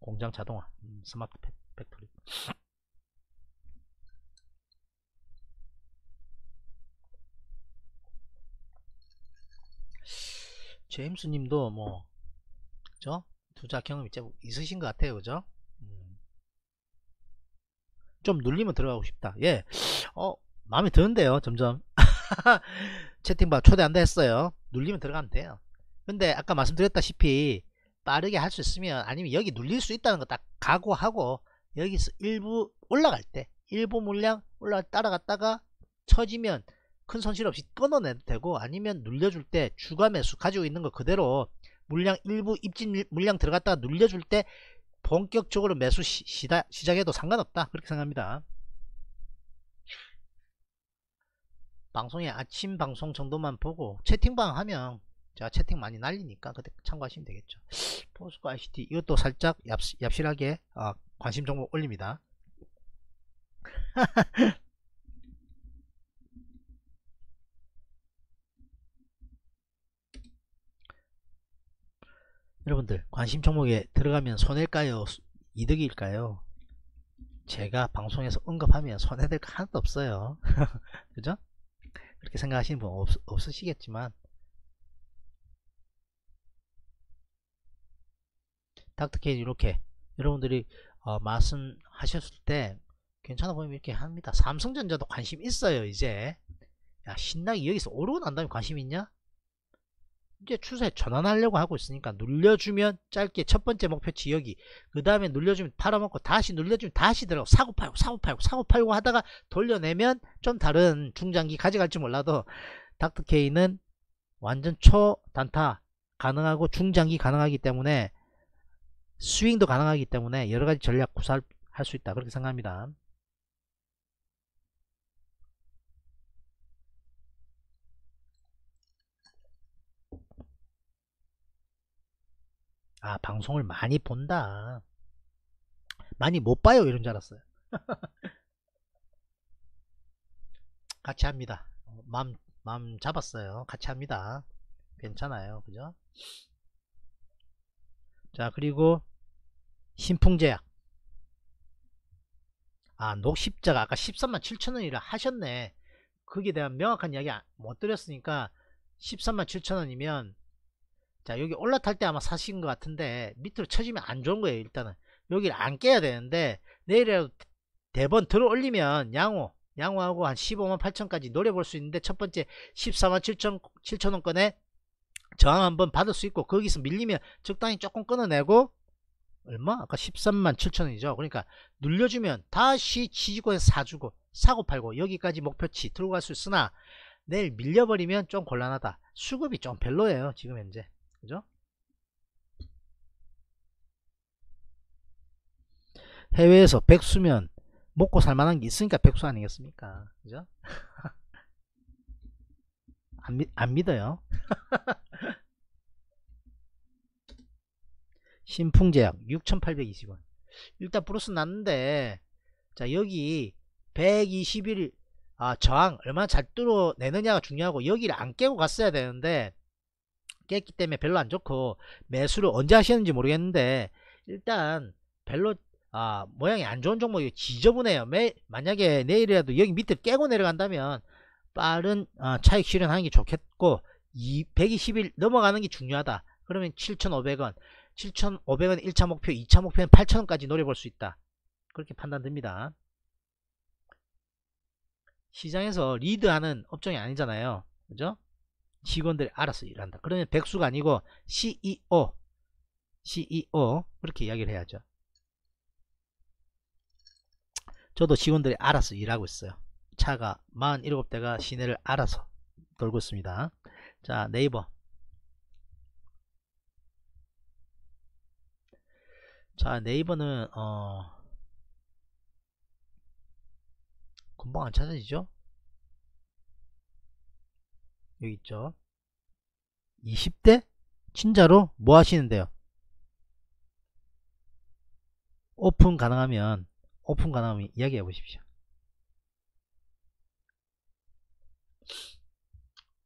A: 공장 자동화 음, 스마트 팩토리 제임스 님도 뭐 그죠? 투자 경험 있으신 것 같아요 그죠? 좀 눌리면 들어가고 싶다. 예. 어, 마음에 드는데요, 점점. 채팅방 초대한다 했어요. 눌리면 들어가면 돼요. 근데 아까 말씀드렸다시피 빠르게 할 수 있으면 아니면 여기 눌릴 수 있다는 거 딱 각오하고 여기서 일부 올라갈 때 일부 물량 올라 따라갔다가 처지면 큰 손실 없이 끊어내도 되고 아니면 눌려줄 때 주가 매수 가지고 있는 거 그대로 물량 일부 입진 물량 들어갔다가 눌려줄 때 본격적으로 매수 시, 다 시작해도 상관없다 그렇게 생각합니다 방송에 아침 방송 정도만 보고 채팅방 하면 제가 채팅 많이 날리니까 그때 참고하시면 되겠죠 포스코 ICT 이것도 살짝 얍, 실하게 어, 아, 관심 종목 올립니다 여러분들 관심 종목에 들어가면 손해일까요? 이득일까요? 제가 방송에서 언급하면 손해될 거 하나도 없어요. 그죠? 그렇게 생각하시는 분 없, 없으시겠지만 닥터케이 이렇게 여러분들이 어, 말씀하셨을 때 괜찮아 보이면 이렇게 합니다. 삼성전자도 관심 있어요 이제 야 신나게 여기서 오르고 난 다음에 관심 있냐? 이제 추세 전환하려고 하고 있으니까 눌려주면 짧게 첫 번째 목표치 여기 그 다음에 눌려주면 팔아먹고 다시 눌려주면 다시 들어가고 사고 팔고 사고 팔고 사고 팔고 하다가 돌려내면 좀 다른 중장기 가져갈지 몰라도 닥터케이는 완전 초단타 가능하고 중장기 가능하기 때문에 스윙도 가능하기 때문에 여러가지 전략 구사할 수 있다 그렇게 생각합니다 아 방송을 많이 본다 많이 못 봐요 이런 줄 알았어요 같이 합니다 어, 마음, 마음 잡았어요 같이 합니다 괜찮아요 그죠 자 그리고 신풍제약 아 녹십자가 아까 13만 7천원이라 하셨네 거기에 대한 명확한 이야기 아, 못 드렸으니까 13만 7천원이면 자 여기 올라탈 때 아마 사신 것 같은데 밑으로 쳐지면 안 좋은 거예요 일단은 여기를 안 깨야 되는데 내일이라도 대번 들어 올리면 양호 양호하고 한 15만 8천까지 노려볼 수 있는데 첫 번째 14만 7천 7천 원권에 저항 한번 받을 수 있고 거기서 밀리면 적당히 조금 끊어내고 얼마? 아까 13만 7천원이죠. 그러니까 눌려주면 다시 지지권 사주고 사고 팔고 여기까지 목표치 들어갈수 있으나 내일 밀려버리면 좀 곤란하다. 수급이 좀 별로예요. 지금 현재. 그죠? 해외에서 백수면 먹고 살만한 게 있으니까 백수 아니겠습니까? 그죠? 안, 믿, 안 믿어요. 신풍제약 6,820원. 일단 플러스 났는데 자 여기 121 아, 저항 얼마나 잘 뚫어내느냐가 중요하고 여기를 안 깨고 갔어야 되는데 깼기 때문에 별로 안 좋고 매수를 언제 하시는지 모르겠는데 일단 별로 아, 모양이 안 좋은 종목이 지저분해요. 매, 만약에 내일이라도 여기 밑에 깨고 내려간다면 빠른 아, 차익 실현하는 게 좋겠고 120일 넘어가는 게 중요하다. 그러면 7,500원, 7,500원 1차 목표, 2차 목표는 8,000원까지 노려볼 수 있다. 그렇게 판단됩니다. 시장에서 리드하는 업종이 아니잖아요. 그죠? 직원들이 알아서 일한다. 그러면 백수가 아니고 CEO, CEO 그렇게 이야기를 해야죠. 저도 직원들이 알아서 일하고 있어요. 차가 47대가 시내를 알아서 돌고 있습니다. 자 네이버 자 네이버는 어 금방 안 찾아지죠? 여기 있죠 20대 친자로 뭐 하시는데요 오픈 가능하면 오픈 가능하면 이야기해 보십시오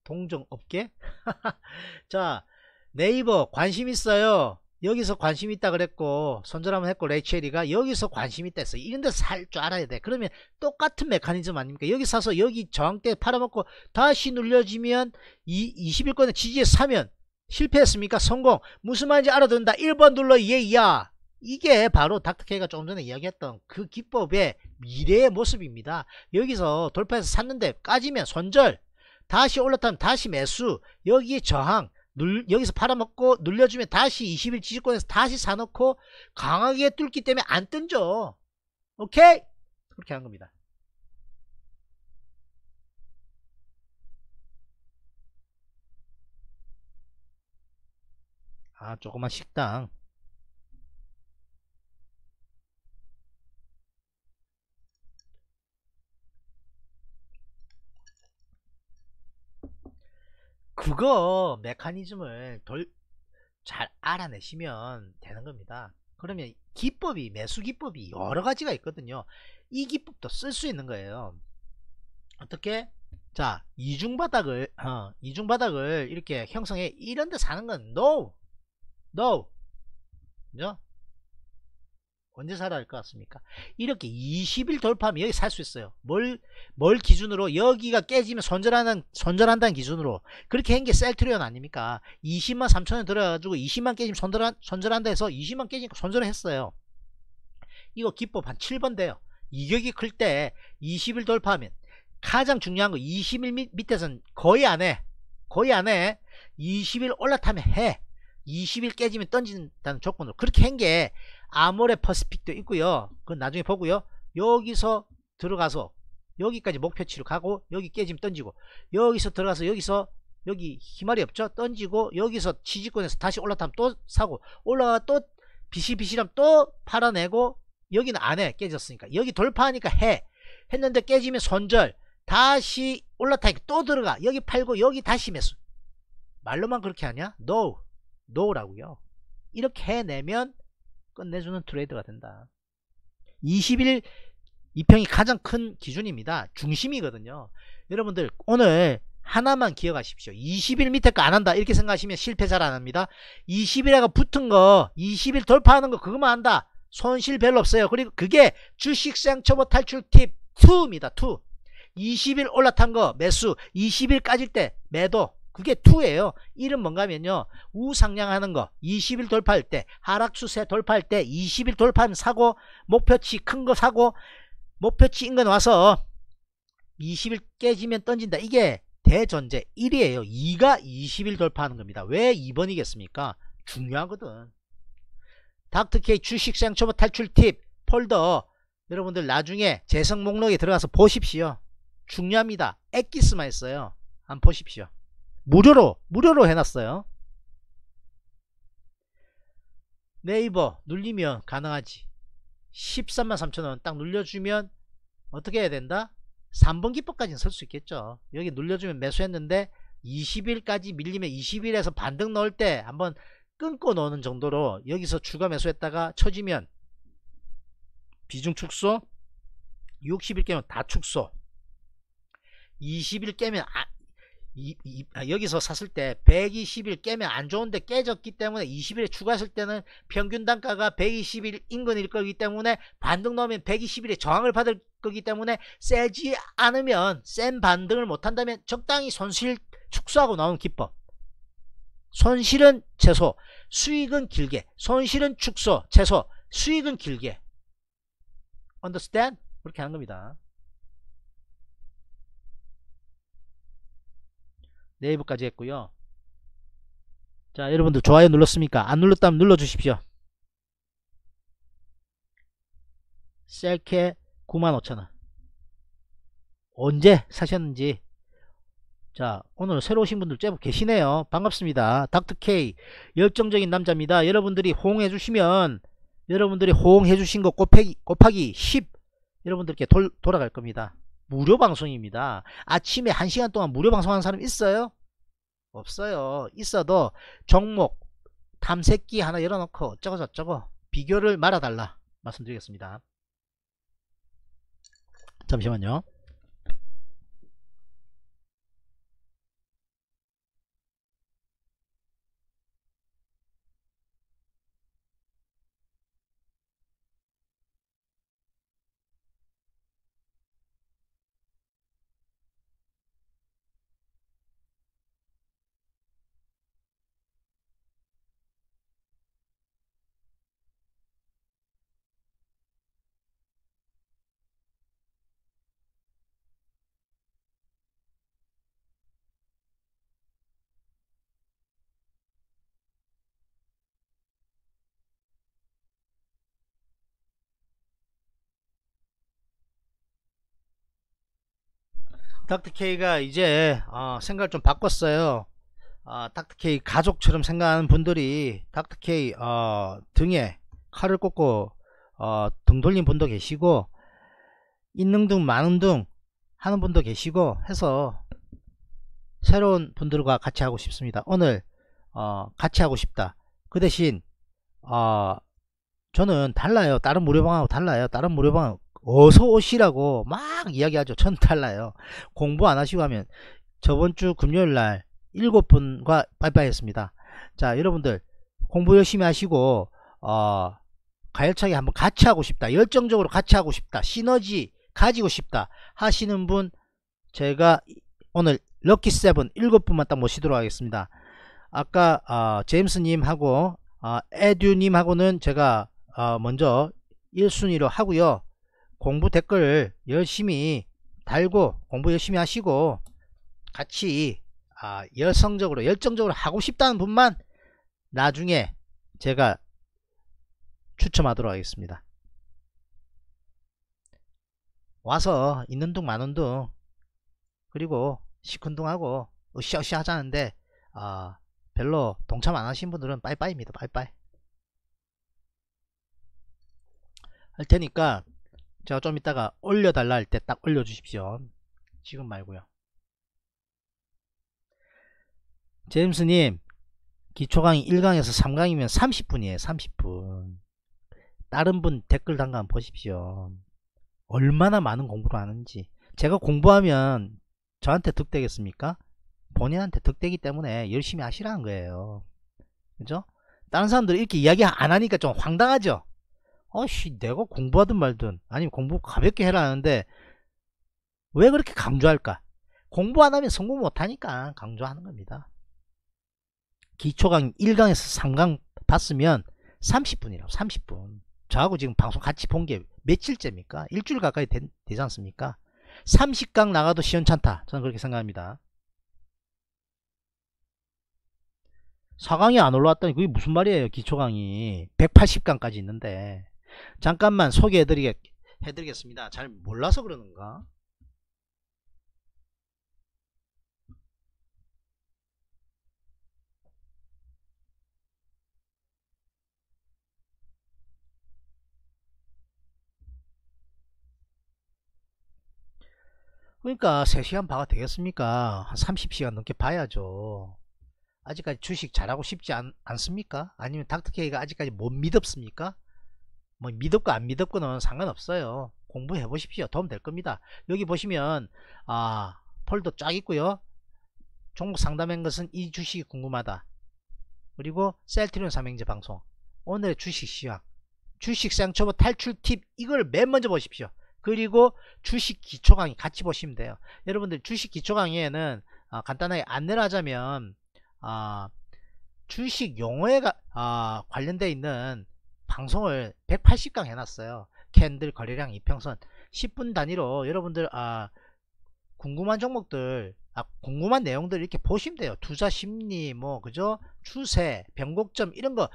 A: 동종업계 자 네이버 관심 있어요 여기서 관심 있다 그랬고 손절 한번 했고 레이첼이가 여기서 관심 있다 했어 이런데 살 줄 알아야 돼 그러면 똑같은 메커니즘 아닙니까 여기 사서 여기 저항대 팔아먹고 다시 눌려지면 이 21권의 지지에 사면 실패했습니까 성공 무슨 말인지 알아듣는다 1번 눌러 예이야 이게 바로 닥터케이가 조금 전에 이야기했던 그 기법의 미래의 모습입니다 여기서 돌파해서 샀는데 까지면 손절 다시 올랐다면 다시 매수 여기에 저항 눌, 여기서 팔아먹고 눌려주면 다시 20일 지지권에서 다시 사놓고 강하게 뚫기 때문에 안 뜬죠. 오케이? 그렇게 한 겁니다. 아 조그만 식당 그거 메커니즘을 돌, 잘 알아내시면 되는 겁니다. 그러면 기법이 매수 기법이 여러 가지가 있거든요. 이 기법도 쓸 수 있는 거예요. 어떻게? 자 이중 바닥을 어, 이중 바닥을 이렇게 형성해 이런데 사는 건 no, no, 그죠? 언제 살아야 할 것 같습니까? 이렇게 20일 돌파하면 여기 살 수 있어요. 뭘, 뭘 기준으로 여기가 깨지면 손절하는, 손절한다는 기준으로 그렇게 한 게 셀트리온 아닙니까? 20만 3천원 들어가지고 20만 깨지면 손절한, 손절한다 해서 20만 깨지니까 손절을 했어요. 이거 기법 한 7번 돼요. 이격이 클 때 20일 돌파하면 가장 중요한 거 20일 밑, 밑에서는 거의 안 해. 거의 안 해. 20일 올라타면 해. 20일 깨지면 던진다는 조건으로 그렇게 한게 아모레 퍼시픽도 있고요. 그건 나중에 보고요. 여기서 들어가서 여기까지 목표치로 가고 여기 깨지면 던지고 여기서 들어가서 여기서 여기 희말이 없죠 던지고 여기서 지지권에서 다시 올라타면 또 사고 올라가 또 비실비실하면 또 팔아내고 여기는 안해 깨졌으니까 여기 돌파하니까 해 했는데 깨지면 손절 다시 올라타니까 또 들어가 여기 팔고 여기 다시 매수 말로만 그렇게 하냐? no 노우라고요 이렇게 해내면 끝내주는 트레이드가 된다 20일 이평이 가장 큰 기준입니다 중심이거든요 여러분들 오늘 하나만 기억하십시오 20일 밑에 거 안한다 이렇게 생각하시면 실패 잘 안합니다 20일에가 붙은 거 20일 돌파하는 거 그거만 한다 손실 별로 없어요 그리고 그게 주식시장초보 탈출 팁 2입니다 2 20일 올라탄 거 매수 20일 까질 때 매도 그게 2예요. 1은 뭔가면요. 우상향하는 거. 20일 돌파할 때 하락 추세 돌파할 때 20일 돌파는 사고 목표치 큰 거 사고 목표치 인근 와서 20일 깨지면 던진다. 이게 대전제 1이에요. 2가 20일 돌파하는 겁니다. 왜 2번이겠습니까? 중요하거든. 닥터케이 주식 생초보 뭐 탈출 팁 폴더 여러분들 나중에 재성 목록에 들어가서 보십시오. 중요합니다. 액기스만 했어요. 한번 보십시오. 무료로 무료로 해놨어요 네이버 눌리면 가능하지 1 3 3 0 0 0원딱 눌려주면 어떻게 해야 된다 3번 기법까지는 설 수 있겠죠 여기 눌려주면 매수했는데 20일까지 밀리면 20일에서 반등 넣을 때 한번 끊고 넣는 정도로 여기서 추가 매수했다가 처지면 비중 축소 60일 깨면 다 축소 20일 깨면 아, 이, 이, 아, 여기서 샀을 때 120일 깨면 안 좋은데 깨졌기 때문에 20일 에 추가했을 때는 평균 단가가 120일 인근일 거기 때문에 반등 넣으면 120일에 저항을 받을 거기 때문에 세지 않으면 센 반등을 못한다면 적당히 손실 축소하고 나온 기법 손실은 최소 수익은 길게 손실은 축소 최소 수익은 길게 understand? 그렇게 하는 겁니다 네이버까지 했고요 자 여러분들 좋아요 눌렀습니까 안 눌렀다면 눌러주십시오 셀케 95,000원 언제 사셨는지 자 오늘 새로 오신 분들 제법 계시네요 반갑습니다 닥터K 열정적인 남자입니다 여러분들이 호응해 주시면 여러분들이 호응해 주신 거 곱하기, 곱하기 10 여러분들께 돌, 돌아갈 겁니다 무료 방송입니다. 아침에 1시간 동안 무료 방송하는 사람 있어요? 없어요. 있어도 종목 탐색기 하나 열어놓고 어쩌고 저쩌고 비교를 말아달라 말씀드리겠습니다. 잠시만요. 닥터케이가 이제 아, 생각을 좀 바꿨어요 아, 닥터케이 가족처럼 생각하는 분들이 닥터케이 어, 등에 칼을 꽂고 어, 등 돌린 분도 계시고 있는 등 많은 등 하는 분도 계시고 해서 새로운 분들과 같이 하고 싶습니다 오늘 어, 같이 하고 싶다 그 대신 어, 저는 달라요 다른 무료방하고 달라요 다른 무료방 어서 오시라고 막 이야기하죠. 천달라요 공부 안 하시고 하면 저번 주 금요일 날 일곱 분과 바이바이 했습니다. 자, 여러분들 공부 열심히 하시고 어, 가열차게 한번 같이 하고 싶다. 열정적으로 같이 하고 싶다. 시너지 가지고 싶다 하시는 분 제가 오늘 럭키 세븐 일곱 분만 딱 모시도록 하겠습니다. 아까 어, 제임스님하고 어, 에듀님하고는 제가 어, 먼저 1순위로 하고요. 공부 댓글 열심히 달고 공부 열심히 하시고 같이 아, 열성적으로 열정적으로 하고 싶다는 분만 나중에 제가 추첨하도록 하겠습니다. 와서 있는 둥 많은 둥 그리고 시큰둥하고 으쌰으쌰 하자는데 아, 별로 동참 안 하신 분들은 빠이빠이입니다. 빠이빠이 할 테니까 제가 좀 이따가 올려달라 할 때 딱 올려주십시오. 지금 말고요. 제임스님 기초 강의 1강에서 3강이면 30분이에요. 30분. 다른 분 댓글 단가 한 번 보십시오. 얼마나 많은 공부를 하는지. 제가 공부하면 저한테 득되겠습니까? 본인한테 득되기 때문에 열심히 하시라는 거예요. 그죠? 다른 사람들 이렇게 이야기 안 하니까 좀 황당하죠? 어씨 내가 공부하든 말든 아니면 공부 가볍게 해라는데 왜 그렇게 강조할까 공부 안하면 성공 못하니까 강조하는 겁니다 기초강 1강에서 3강 봤으면 30분이라고 30분 저하고 지금 방송 같이 본 게 며칠째입니까 일주일 가까이 되, 되지 않습니까 30강 나가도 시원찮다 저는 그렇게 생각합니다 4강이 안 올라왔다니 그게 무슨 말이에요 기초강이 180강까지 있는데 잠깐만 소개해드리겠습니다. 잘 몰라서 그러는가? 그러니까 3시간 봐가 되겠습니까? 한 30시간 넘게 봐야죠. 아직까지 주식 잘하고 싶지 않, 않습니까? 아니면 닥터케이가 아직까지 못 믿었습니까? 뭐 믿었고 안 믿었고는 상관없어요 공부해 보십시오 도움 될 겁니다 여기 보시면 아 폴더 쫙 있고요 종목 상담한 것은 이 주식이 궁금하다 그리고 셀트리온 삼행제 방송 오늘의 주식 시황 주식 상처부 탈출 팁 이걸 맨 먼저 보십시오 그리고 주식 기초 강의 같이 보시면 돼요 여러분들 주식 기초 강의에는 아, 간단하게 안내를 하자면 아, 주식 용어에 가, 아, 관련되어 있는 방송을 180강 해놨어요. 캔들 거래량 이평선 10분 단위로 여러분들 아 궁금한 종목들 아, 궁금한 내용들 이렇게 보시면 돼요. 투자 심리, 뭐, 그죠? 추세, 변곡점, 이런 거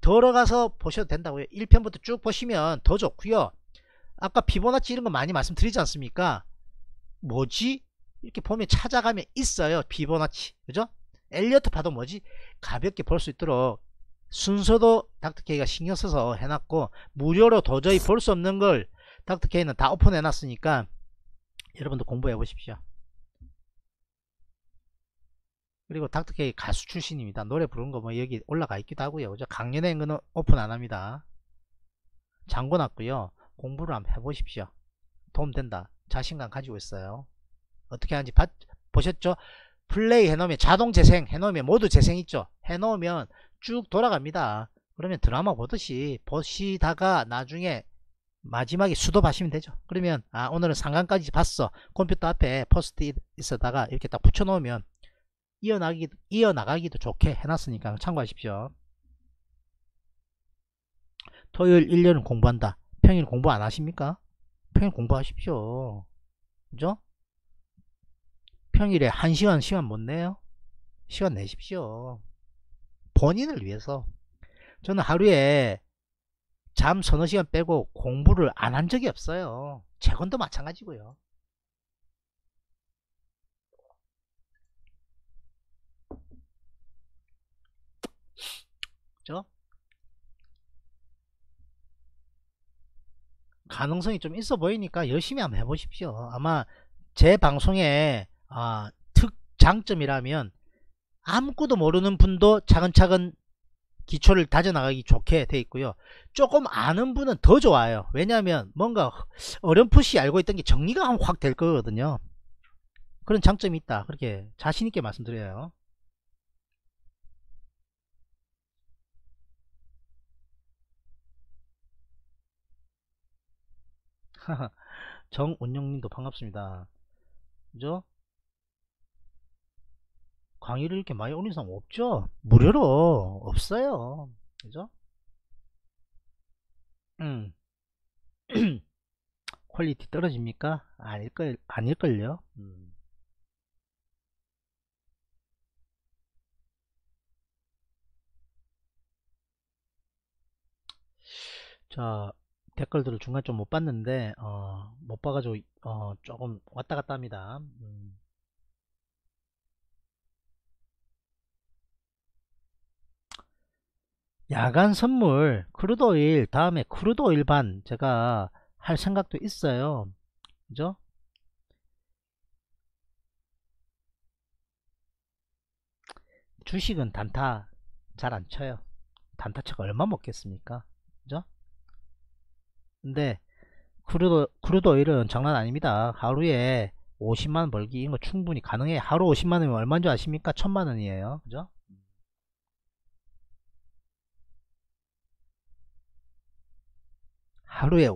A: 들어가서 보셔도 된다고요. 1편부터 쭉 보시면 더 좋고요. 아까 피보나치 이런 거 많이 말씀드리지 않습니까? 뭐지? 이렇게 보면 찾아가면 있어요. 피보나치. 그죠? 엘리어트 파도 뭐지? 가볍게 볼 수 있도록 순서도 닥터케이가 신경 써서 해놨고 무료로 도저히 볼 수 없는 걸 닥터케이는 다 오픈해 놨으니까 여러분도 공부해 보십시오 그리고 닥터케이 가수 출신입니다 노래 부른 거 뭐 여기 올라가 있기도 하고요 그 강연의 거는 오픈 안 합니다 장고 났고요 공부를 한번 해보십시오 도움 된다 자신감 가지고 있어요 어떻게 하는지 바, 보셨죠 플레이 해놓으면 자동 재생 해놓으면 모두 재생 있죠 해놓으면 쭉 돌아갑니다. 그러면 드라마 보듯이 보시다가 나중에 마지막에 수도봐시면 되죠. 그러면 아 오늘은 상관까지 봤어. 컴퓨터 앞에 포스트잇에다가 이렇게 딱 붙여놓으면 이어나가기, 이어나가기도 좋게 해놨으니까 참고하십시오. 토요일 1년은 공부한다. 평일 공부 안 하십니까? 평일 공부하십시오. 그죠? 평일에 1시간 시간 못 내요? 시간 내십시오. 본인을 위해서 저는 하루에 잠 서너 시간 빼고 공부를 안 한 적이 없어요. 재건도 마찬가지고요. 그 가능성이 좀 있어 보이니까 열심히 한번 해보십시오. 아마 제 방송의 아, 특 장점이라면 아무것도 모르는 분도 차근차근 기초를 다져나가기 좋게 돼 있고요. 조금 아는 분은 더 좋아요. 왜냐하면 뭔가 어렴풋이 알고 있던 게 정리가 확 될 거거든요. 그런 장점이 있다. 그렇게 자신있게 말씀드려요. 정운영님도 반갑습니다. 그죠? 강의를 이렇게 많이 올린 사람 없죠? 무료로 없어요. 그죠? 음. 퀄리티 떨어집니까? 아닐걸, 아닐걸요? 음. 자, 댓글들을 중간 좀 못 봤는데, 어, 못 봐가지고, 어, 조금 왔다 갔다 합니다. 음. 야간 선물 크루드 오일 다음에 크루드 오일 반 제가 할 생각도 있어요. 그죠? 주식은 단타 잘 안 쳐요. 단타 쳐가 얼마 먹겠습니까? 그죠? 근데 크루드, 크루드 오일은 장난 아닙니다. 하루에 50만원 벌기 이거 충분히 가능해 하루 50만원이면 얼마인 줄 아십니까? 1 천만원이에요. 그죠? 하루에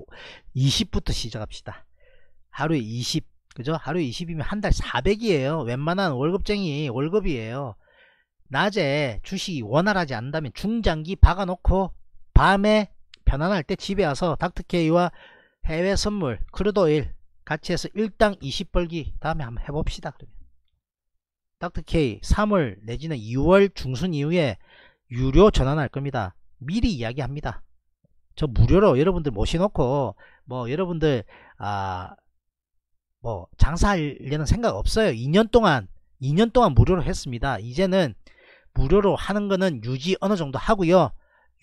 A: 20부터 시작합시다. 하루에 20. 그죠? 하루에 20이면 한 달 400이에요. 웬만한 월급쟁이 월급이에요. 낮에 주식이 원활하지 않다면 중장기 박아놓고 밤에 편안할 때 집에 와서 닥터케이와 해외 선물 크루도일 같이 해서 일당 20 벌기 다음에 한번 해봅시다. 그러면 닥터케이 3월 내지는 2월 중순 이후에 유료 전환할 겁니다. 미리 이야기합니다. 저 무료로 여러분들 모셔놓고 뭐 여러분들 아 뭐 장사하려는 생각 없어요 2년 동안 2년 동안 무료로 했습니다 이제는 무료로 하는 거는 유지 어느 정도 하고요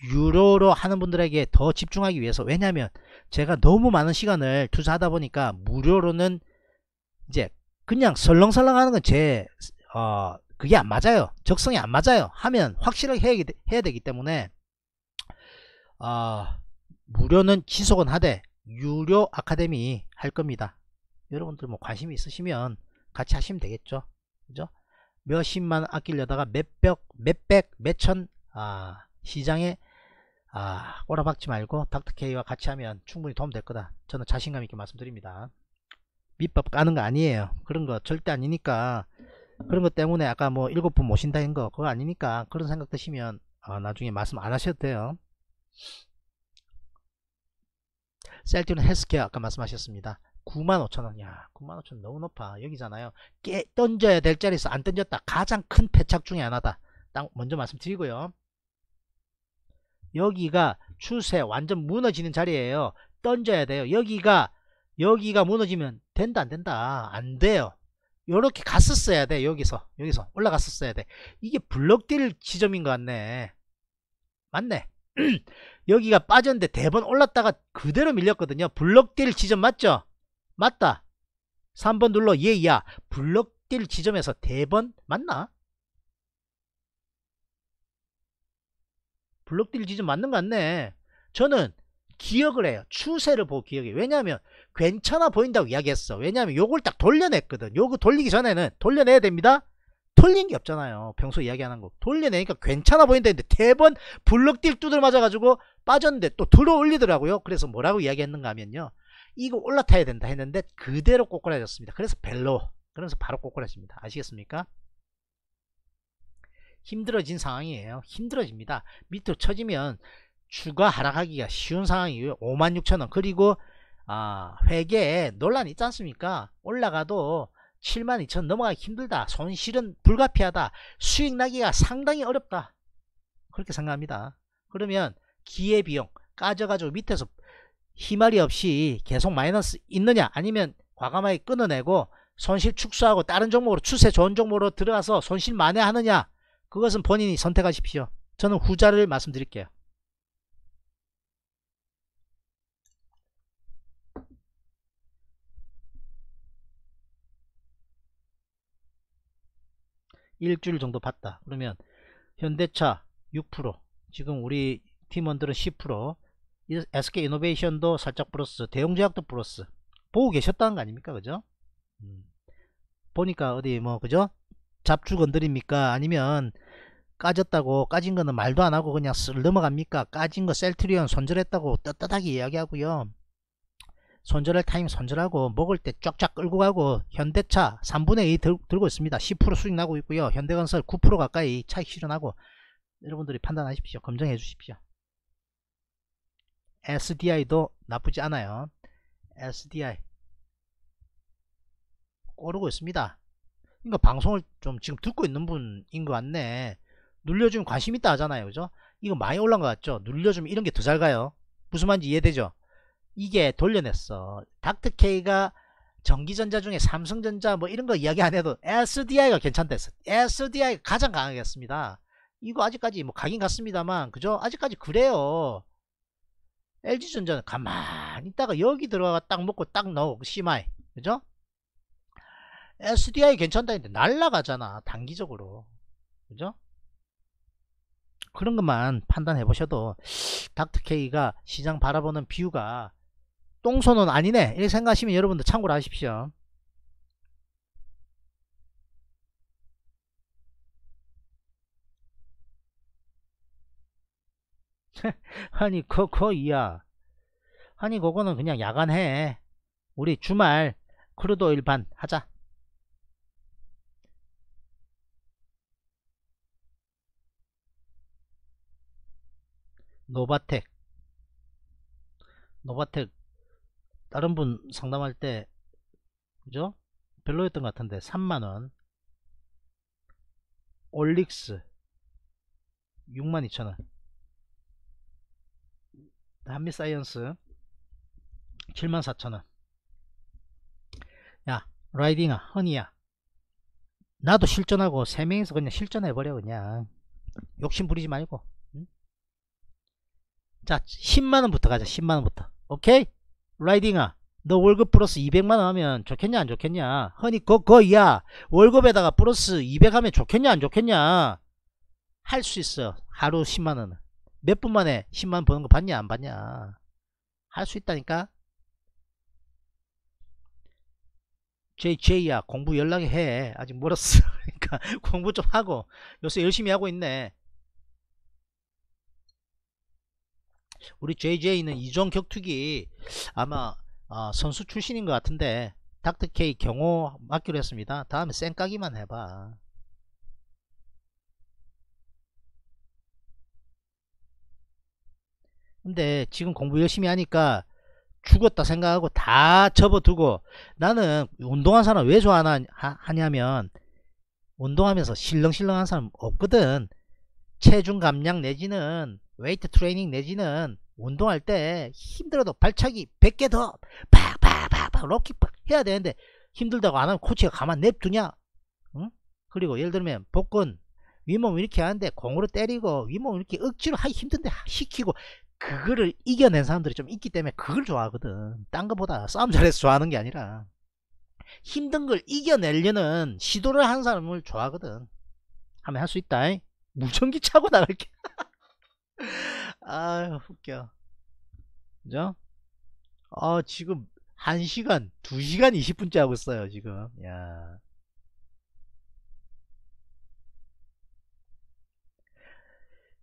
A: 유료로 하는 분들에게 더 집중하기 위해서 왜냐하면 제가 너무 많은 시간을 투자하다 보니까 무료로는 이제 그냥 설렁설렁 하는 건제 어, 그게 안 맞아요 적성이 안 맞아요 하면 확실하게 해야, 해야 되기 때문에 아, 무료는 지속은 하되 유료 아카데미 할 겁니다. 여러분들 뭐 관심이 있으시면 같이 하시면 되겠죠. 그죠? 몇십만 아끼려다가 몇백, 몇백, 몇천 아, 시장에 아, 꼬라박지 말고 닥터케이와 같이 하면 충분히 도움 될 거다. 저는 자신감 있게 말씀드립니다. 밑밥 까는 거 아니에요. 그런 거 절대 아니니까 그런 것 때문에 아까 뭐 일곱 분 모신다는 거 그거 아니니까 그런 생각 드시면 아, 나중에 말씀 안 하셔도 돼요. 셀트는 헬스케어 아까 말씀하셨습니다. 95,000원. 이 야, 95,000원 너무 높아. 여기잖아요. 깨, 던져야 될 자리에서 안 던졌다. 가장 큰 패착 중에 하나다. 딱 먼저 말씀드리고요. 여기가 추세 완전 무너지는 자리예요. 던져야 돼요. 여기가 여기가 무너지면 된다 안 된다. 안 돼요. 요렇게 갔었어야 돼. 여기서. 여기서 올라갔었어야 돼. 이게 블럭 딜 지점인 것 같네. 맞네. 여기가 빠졌는데 대번 올랐다가 그대로 밀렸거든요. 블럭딜 지점 맞죠? 맞다. 3번 눌러 예야. 블럭딜 지점에서 대번 맞나? 블럭딜 지점 맞는 것 같네. 저는 기억을 해요. 추세를 보고 기억해 왜냐하면 괜찮아 보인다고 이야기했어. 왜냐하면 요걸 딱 돌려냈거든. 요거 돌리기 전에는 돌려내야 됩니다. 돌린 게 없잖아요. 평소 이야기하는 거. 돌려내니까 괜찮아 보인다 했는데 대번 블럭딜 두들 맞아가지고 빠졌는데 또 들어 올리더라고요. 그래서 뭐라고 이야기했는가 하면요. 이거 올라타야 된다 했는데 그대로 꼬꾸라졌습니다. 그래서 벨로. 그래서 바로 꼬꾸라집니다. 아시겠습니까? 힘들어진 상황이에요. 힘들어집니다. 밑으로 쳐지면 추가 하락하기가 쉬운 상황이에요. 56,000원. 그리고 아, 회계에 논란이 있지 않습니까? 올라가도 7만 2천 넘어가기 힘들다. 손실은 불가피하다. 수익 나기가 상당히 어렵다. 그렇게 생각합니다. 그러면 기회비용 까져가지고 밑에서 희말이 없이 계속 마이너스 있느냐 아니면 과감하게 끊어내고 손실 축소하고 다른 종목으로 추세 좋은 종목으로 들어가서 손실 만회하느냐 그것은 본인이 선택하십시오. 저는 후자를 말씀드릴게요. 일주일 정도 봤다 그러면 현대차 6% 지금 우리 팀원들은 10% SK 이노베이션도 살짝 플러스 대형제약도 플러스 보고 계셨다는 거 아닙니까 그죠 음, 보니까 어디 뭐 그죠 잡주 건드립니까 아니면 까졌다고 까진 거는 말도 안 하고 그냥 쓸 넘어갑니까 까진 거 셀트리온 손절했다고 떳떳하게 이야기하고요 손절할 타임 손절하고 먹을 때 쫙쫙 끌고 가고 현대차 3분의 2 들, 고 있습니다. 10% 수익 나고 있고요. 현대건설 9% 가까이 차익 실현하고 여러분들이 판단하십시오. 검증해 주십시오. SDI도 나쁘지 않아요. SDI 오르고 있습니다. 그러니까 방송을 좀 지금 듣고 있는 분인 것 같네. 눌려주면 관심 있다 하잖아요. 그죠? 이거 많이 올라간 것 같죠? 눌려주면 이런 게 더 잘 가요. 무슨 말인지 이해되죠? 이게 돌려냈어. 닥터케이가 전기전자 중에 삼성전자 뭐 이런 거 이야기 안 해도 SDI가 괜찮댔어. SDI가 가장 강하겠습니다. 이거 아직까지 뭐 가긴 갔습니다만 그죠? 아직까지 그래요. LG전자는 가만히 있다가 여기 들어가 딱 먹고 딱 넣어 심하이 그죠? SDI 괜찮다 했는데 날라가잖아 단기적으로 그죠? 그런 것만 판단해 보셔도 닥터케이가 시장 바라보는 비유가 똥손은 아니네 이렇게 생각하시면 여러분도 참고를 하십시오 아니 그거 이야 아니 그거는 그냥 야간해 우리 주말 크루도 일반 하자 노바텍 노바텍 다른 분 상담할 때 그죠? 별로였던 것 같은데 3만원 올릭스 62,000원 한미사이언스 74,000원 야 라이딩아 허니야 나도 실전하고 3명이서 그냥 실전해버려 그냥 욕심 부리지 말고 응? 자 10만원부터 가자 10만원부터 오케이 라이딩아 너 월급 플러스 200만원 하면 좋겠냐 안 좋겠냐 허니 거거야 월급에다가 플러스 200 하면 좋겠냐 안 좋겠냐 할 수 있어 하루 10만원 몇 분 만에 10만원 버는 거 봤냐 안 봤냐 할 수 있다니까 JJ야 공부 연락해 아직 멀었어 그러니까 공부 좀 하고 요새 열심히 하고 있네 우리 JJ는 이종 격투기 아마 어, 선수 출신인 것 같은데 닥터K 경호 맡기로 했습니다. 다음에 쌩까기만 해봐. 근데 지금 공부 열심히 하니까 죽었다 생각하고 다 접어두고 나는 운동한 사람 왜 좋아하냐면 운동하면서 실렁실렁한 사람 없거든. 체중 감량 내지는 웨이트 트레이닝 내지는 운동할 때 힘들어도 발차기 100개 더 팍팍팍팍 럭키팍 해야 되는데 힘들다고 안 하면 코치가 가만 냅두냐 응? 그리고 예를 들면 복근 윗몸 이렇게 하는데 공으로 때리고 윗몸 이렇게 억지로 하기 힘든데 시키고 그거를 이겨낸 사람들이 좀 있기 때문에 그걸 좋아하거든 딴 거보다 싸움 잘해서 좋아하는 게 아니라 힘든 걸 이겨내려는 시도를 한 사람을 좋아하거든 하면 할 수 있다 이? 무전기 차고 나갈게 아 웃겨 그죠? 아 지금 1시간 2시간 20분째 하고 있어요 지금 야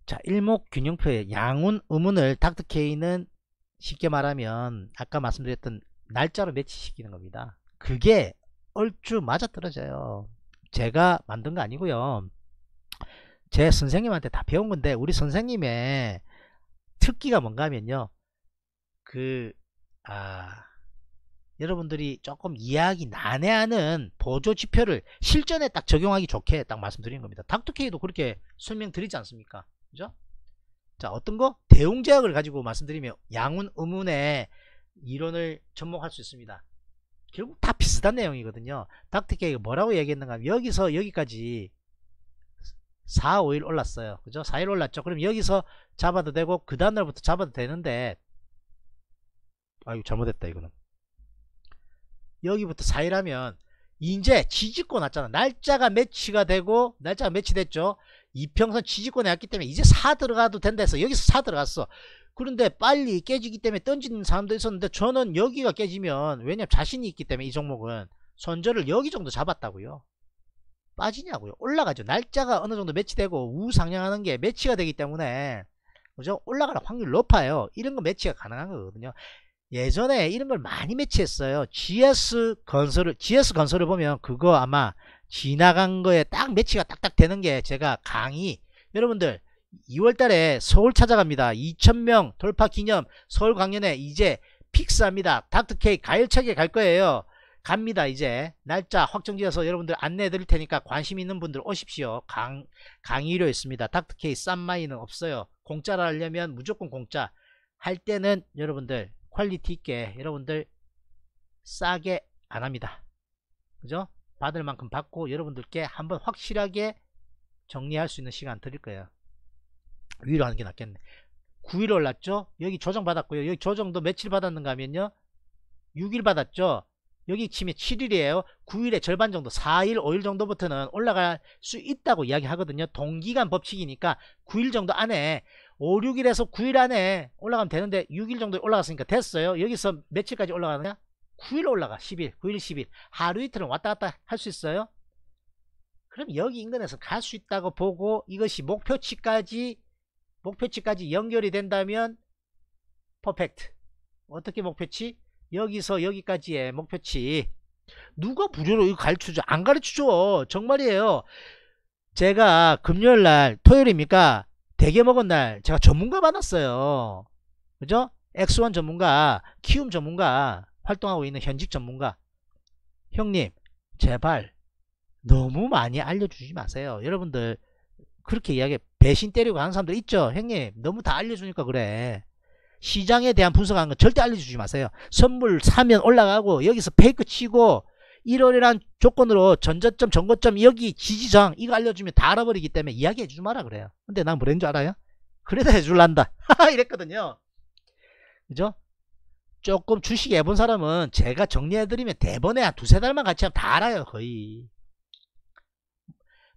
A: 자, 일목균형표의 양운, 음운을 닥터케이는 쉽게 말하면 아까 말씀드렸던 날짜로 매치시키는 겁니다. 그게 얼추 맞아떨어져요. 제가 만든 거 아니고요. 제 선생님한테 다 배운 건데 우리 선생님의 특기가 뭔가 하면요 그 아 여러분들이 조금 이해하기 난해하는 보조 지표를 실전에 딱 적용하기 좋게 딱 말씀드리는 겁니다 닥터케이도 그렇게 설명드리지 않습니까 그죠 자 어떤 거대웅 제약을 가지고 말씀드리면 양운 음운의 이론을 접목할 수 있습니다 결국 다 비슷한 내용이거든요 닥터케이가 뭐라고 얘기했는가 여기서 여기까지 4, 5일 올랐어요. 그죠? 4일 올랐죠. 그럼 여기서 잡아도 되고 그 다음날부터 잡아도 되는데 아유 잘못했다 이거는 여기부터 4일 하면 이제 지지권 왔잖아. 날짜가 매치가 되고 날짜가 매치됐죠. 이평선 지지권에 왔기 때문에 이제 4 들어가도 된다 해서 여기서 4 들어갔어. 그런데 빨리 깨지기 때문에 던지는 사람도 있었는데 저는 여기가 깨지면 왜냐면 자신이 있기 때문에 이 종목은 손절을 여기 정도 잡았다고요. 빠지냐고요. 올라가죠. 날짜가 어느 정도 매치되고 우상향하는 게 매치가 되기 때문에 그죠? 올라갈 확률 높아요. 이런 거 매치가 가능한 거거든요. 예전에 이런 걸 많이 매치했어요. GS 건설을 GS 건설을 보면 그거 아마 지나간 거에 딱 매치가 딱딱 되는 게 제가 강의 여러분들 2월달에 서울 찾아갑니다. 2,000명 돌파 기념 서울 강연에 이제 픽스합니다. 닥터케 가열차게 갈 거예요. 갑니다 이제 날짜 확정지어서 여러분들 안내해 드릴 테니까 관심 있는 분들 오십시오 강, 강의료 있습니다 닥터케이 싼마이는 없어요 공짜라 하려면 무조건 공짜 할 때는 여러분들 퀄리티 있게 여러분들 싸게 안합니다 그죠 받을 만큼 받고 여러분들께 한번 확실하게 정리할 수 있는 시간 드릴 거예요 위로 하는 게 낫겠네 9일 올랐죠 여기 조정 받았고요 여기 조정도 며칠 받았는가 하면요 6일 받았죠 여기 치면 7일이에요. 9일의 절반 정도 4일 5일 정도부터는 올라갈 수 있다고 이야기하거든요. 동기간 법칙이니까 9일 정도 안에 5, 6일에서 9일 안에 올라가면 되는데 6일 정도 올라갔으니까 됐어요. 여기서 며칠까지 올라가느냐? 9일 올라가 10일 9일 10일 하루 이틀은 왔다 갔다 할 수 있어요. 그럼 여기 인근에서 갈 수 있다고 보고 이것이 목표치까지 목표치까지 연결이 된다면 퍼펙트 어떻게 목표치? 여기서 여기까지의 목표치 누가 무료로 이거 가르쳐줘 안 가르쳐줘 정말이에요 제가 금요일날 토요일입니까 대게 먹은 날 제가 전문가 받았어요 그죠 엑스원 전문가 키움 전문가 활동하고 있는 현직 전문가 형님 제발 너무 많이 알려주지 마세요 여러분들 그렇게 이야기 배신 때리고 하는 사람들 있죠 형님 너무 다 알려주니까 그래 시장에 대한 분석하는 건 절대 알려주지 마세요. 선물 사면 올라가고 여기서 페이크 치고 1월이란 조건으로 전저점, 전고점, 여기 지지저 이거 알려주면 다 알아버리기 때문에 이야기해 주지 마라 그래요. 근데 난 뭐랬는 줄 알아요? 그래도 해줄란다. 이랬거든요. 그죠? 조금 주식 해본 사람은 제가 정리해드리면 대번에 한 두세 달만 같이 하면 다 알아요 거의.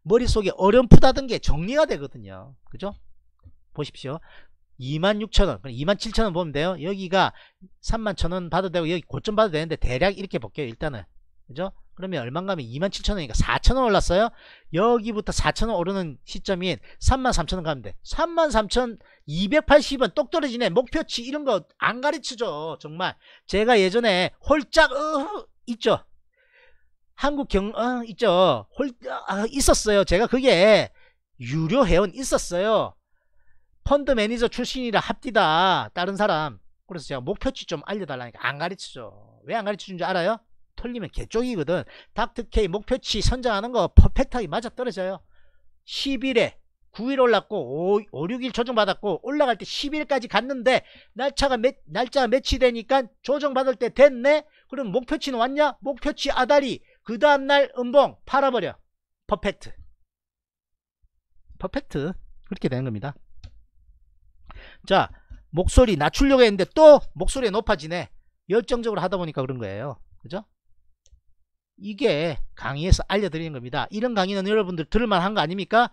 A: 머릿속에 어렴풋하던 게 정리가 되거든요. 그죠? 보십시오. 26,000원, 27,000원 보면 돼요. 여기가 31,000원 봐도 되고, 여기 고점 봐도 되는데, 대략 이렇게 볼게요, 일단은. 그죠? 그러면 얼마 가면 27,000원이니까 4,000원 올랐어요. 여기부터 4,000원 오르는 시점인 33,000원 가면 돼. 33,280원 똑 떨어지네. 목표치 이런 거 안 가르치죠. 정말. 제가 예전에 홀짝, 어, 있죠. 한국 경, 어, 있죠. 홀, 어, 아, 있었어요. 제가 그게 유료 회원 있었어요. 펀드 매니저 출신이라 합디다 다른 사람 그래서 제가 목표치 좀 알려달라니까 안 가르치죠 왜 안 가르치는 줄 알아요? 털리면 개쪽이거든 닥트케이 목표치 선정하는 거 퍼펙트하게 맞아떨어져요 10일에 9일 올랐고 5, 5 6일 조정받았고 올라갈 때 10일까지 갔는데 날짜가 매, 날짜가 매치 되니까 조정받을 때 됐네 그럼 목표치는 왔냐? 목표치 아다리 그 다음날 음봉 팔아버려 퍼펙트 퍼펙트 그렇게 되는 겁니다 자 목소리 낮추려고 했는데 또 목소리가 높아지네 열정적으로 하다 보니까 그런 거예요 그죠 이게 강의에서 알려드리는 겁니다 이런 강의는 여러분들 들을만한 거 아닙니까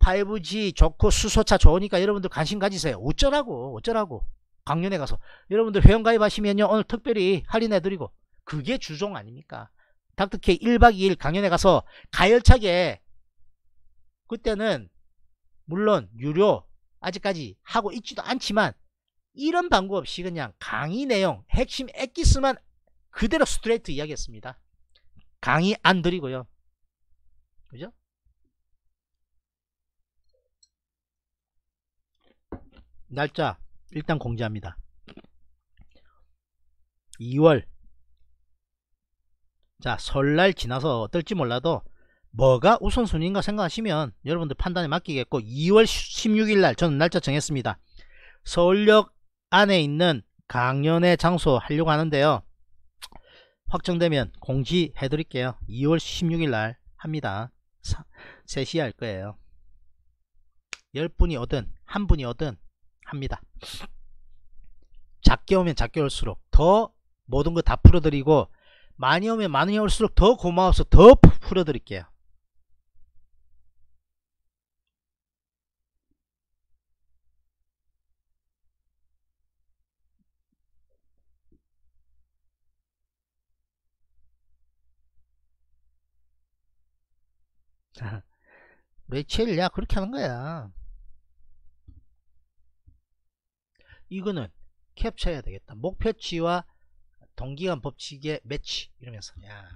A: 5G 좋고 수소차 좋으니까 여러분들 관심 가지세요 어쩌라고 어쩌라고 강연에 가서 여러분들 회원 가입하시면요 오늘 특별히 할인해 드리고 그게 주종 아닙니까 닥터케 1박 2일 강연에 가서 가열차게 그때는 물론 유료 아직까지 하고 있지도 않지만 이런 방법 없이 그냥 강의 내용 핵심 액기스만 그대로 스트레이트 이야기했습니다. 강의 안 드리고요. 그죠? 날짜 일단 공지합니다. 2월 자 설날 지나서 어떨지 몰라도 뭐가 우선순위인가 생각하시면 여러분들 판단에 맡기겠고 2월 16일날 저는 날짜 정했습니다. 서울역 안에 있는 강연회 장소 하려고 하는데요. 확정되면 공지해 드릴게요. 2월 16일날 합니다. 3시에 할 거예요. 10분이 오든 1분이 오든 합니다. 작게 오면 작게 올수록 더 모든 거 다 풀어드리고 많이 오면 많이 올수록 더 고마워서 더 풀어드릴게요. 자, 레첼 야 그렇게 하는 거야 이거는 캡처해야 되겠다 목표치와 동기간 법칙의 매치 이러면서 야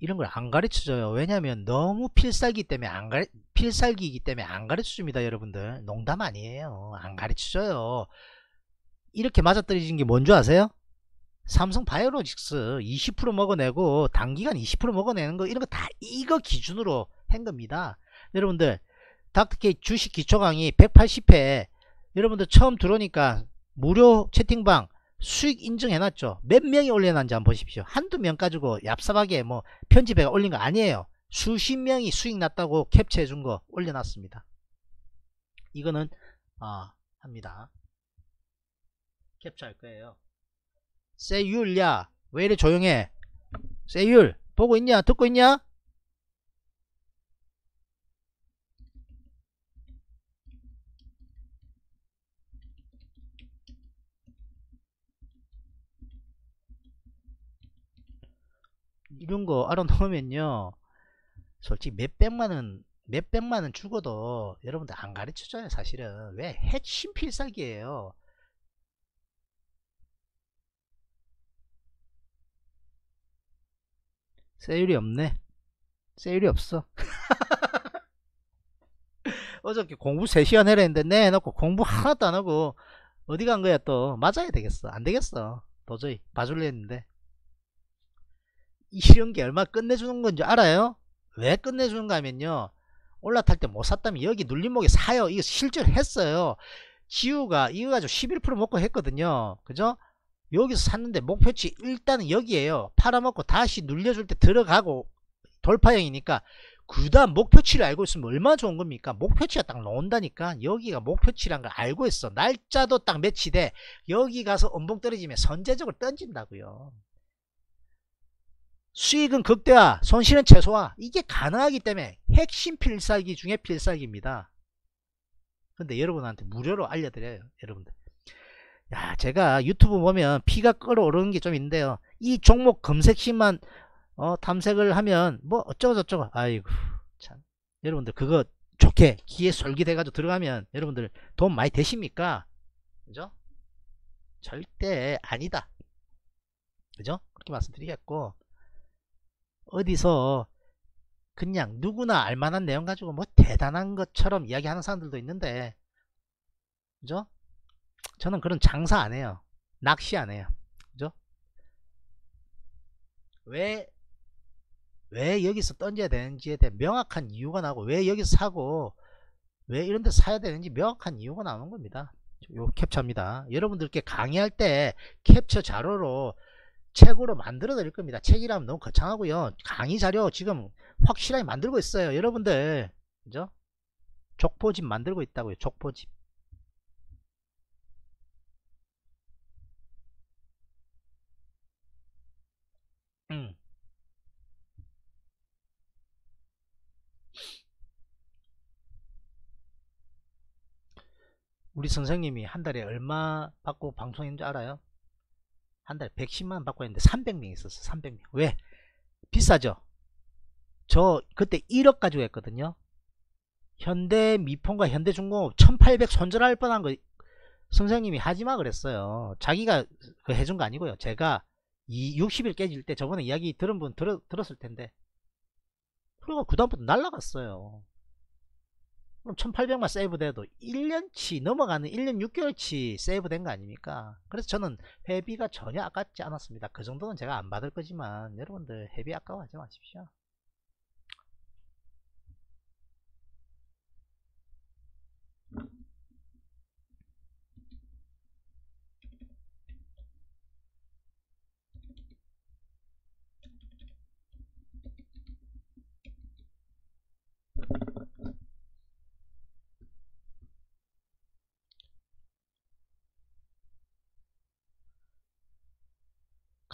A: 이런 걸 안 가르쳐줘요 왜냐면 너무 필살기 때문에 안 가르 필살기이기 때문에 안 가르쳐줍니다 여러분들 농담 아니에요 안 가르쳐줘요 이렇게 맞아떨어지게뭔 줄 아세요 삼성 바이오로직스 20% 먹어내고 단기간 20% 먹어내는 거 이런 거 다 이거 기준으로 한 겁니다. 여러분들 닥터케이 주식 기초 강의 180회 여러분들 처음 들어오니까 무료 채팅방 수익 인증해놨죠. 몇 명이 올려놨는지 한번 보십시오. 한두 명 가지고 얍삽하게 뭐편집해 올린 거 아니에요. 수십 명이 수익 났다고 캡처해준 거 올려놨습니다. 이거는 아 합니다. 캡처할 거예요. 세율 야왜 이래 조용해 세율 보고 있냐 듣고 있냐 이런 거 알아놓으면요 솔직히 몇백만은몇백만은 죽어도 여러분들 안 가르쳐줘요 사실은 왜 핵심 필살기예요 세율이 없네 세율이 없어 어저께 공부 3시간 해라 했는데 내놓고 공부 하나도 안하고 어디 간 거야 또 맞아야 되겠어 안되겠어 도저히 봐줄래 했는데 이런 게 얼마 끝내주는 건지 알아요? 왜 끝내주는가 하면요 올라탈 때 못 샀다면 여기 눌림목에 사요 이거 실질 했어요 지우가 이거 가지고 11% 먹고 했거든요 그죠? 여기서 샀는데 목표치 일단은 여기에요 팔아먹고 다시 눌려줄 때 들어가고 돌파형이니까 그다음 목표치를 알고 있으면 얼마나 좋은 겁니까 목표치가 딱 나온다니까 여기가 목표치란 걸 알고 있어 날짜도 딱 매치돼 여기 가서 엄봉 떨어지면 선제적으로 던진다고요 수익은 극대화 손실은 최소화 이게 가능하기 때문에 핵심 필살기 중에 필살기입니다 근데 여러분한테 무료로 알려드려요 여러분들 야, 제가 유튜브 보면 피가 끓어오르는 게 좀 있는데요. 이 종목 검색심만 어, 탐색을 하면 뭐 어쩌고저쩌고 아이고 참 여러분들 그거 좋게 기에 솔깃해가지고 들어가면 여러분들 돈 많이 되십니까? 그죠? 절대 아니다. 그죠? 그렇게 말씀드리겠고 어디서 그냥 누구나 알만한 내용 가지고 뭐 대단한 것처럼 이야기하는 사람들도 있는데 그죠? 저는 그런 장사 안 해요. 낚시 안 해요. 그죠? 왜, 왜 여기서 던져야 되는지에 대한 명확한 이유가 나고, 왜 여기서 사고, 왜 이런 데 사야 되는지 명확한 이유가 나오는 겁니다. 요 캡처입니다. 여러분들께 강의할 때 캡처 자료로 책으로 만들어 드릴 겁니다. 책이라면 너무 거창하고요. 강의 자료 지금 확실하게 만들고 있어요. 여러분들. 그죠? 족보집 만들고 있다고요. 족보집. 우리 선생님이 한 달에 얼마 받고 방송했는지 알아요? 한 달에 110만 원 받고 했는데 300명 있었어 300명 왜? 비싸죠? 저 그때 1억 가지고 했거든요 현대 미폰과 현대중공업 1800 손절할 뻔한 거 선생님이 하지마 그랬어요 자기가 그 해준 거 아니고요 제가 이 60일 깨질 때 저번에 이야기 들은 분 들었, 들었을 텐데 그래고그 다음부터 날라갔어요 그럼 1800만 세이브돼도 1년치 넘어가는 1년 6개월치 세이브된 거 아닙니까 그래서 저는 회비가 전혀 아깝지 않았습니다 그 정도는 제가 안 받을 거지만 여러분들 회비 아까워하지 마십시오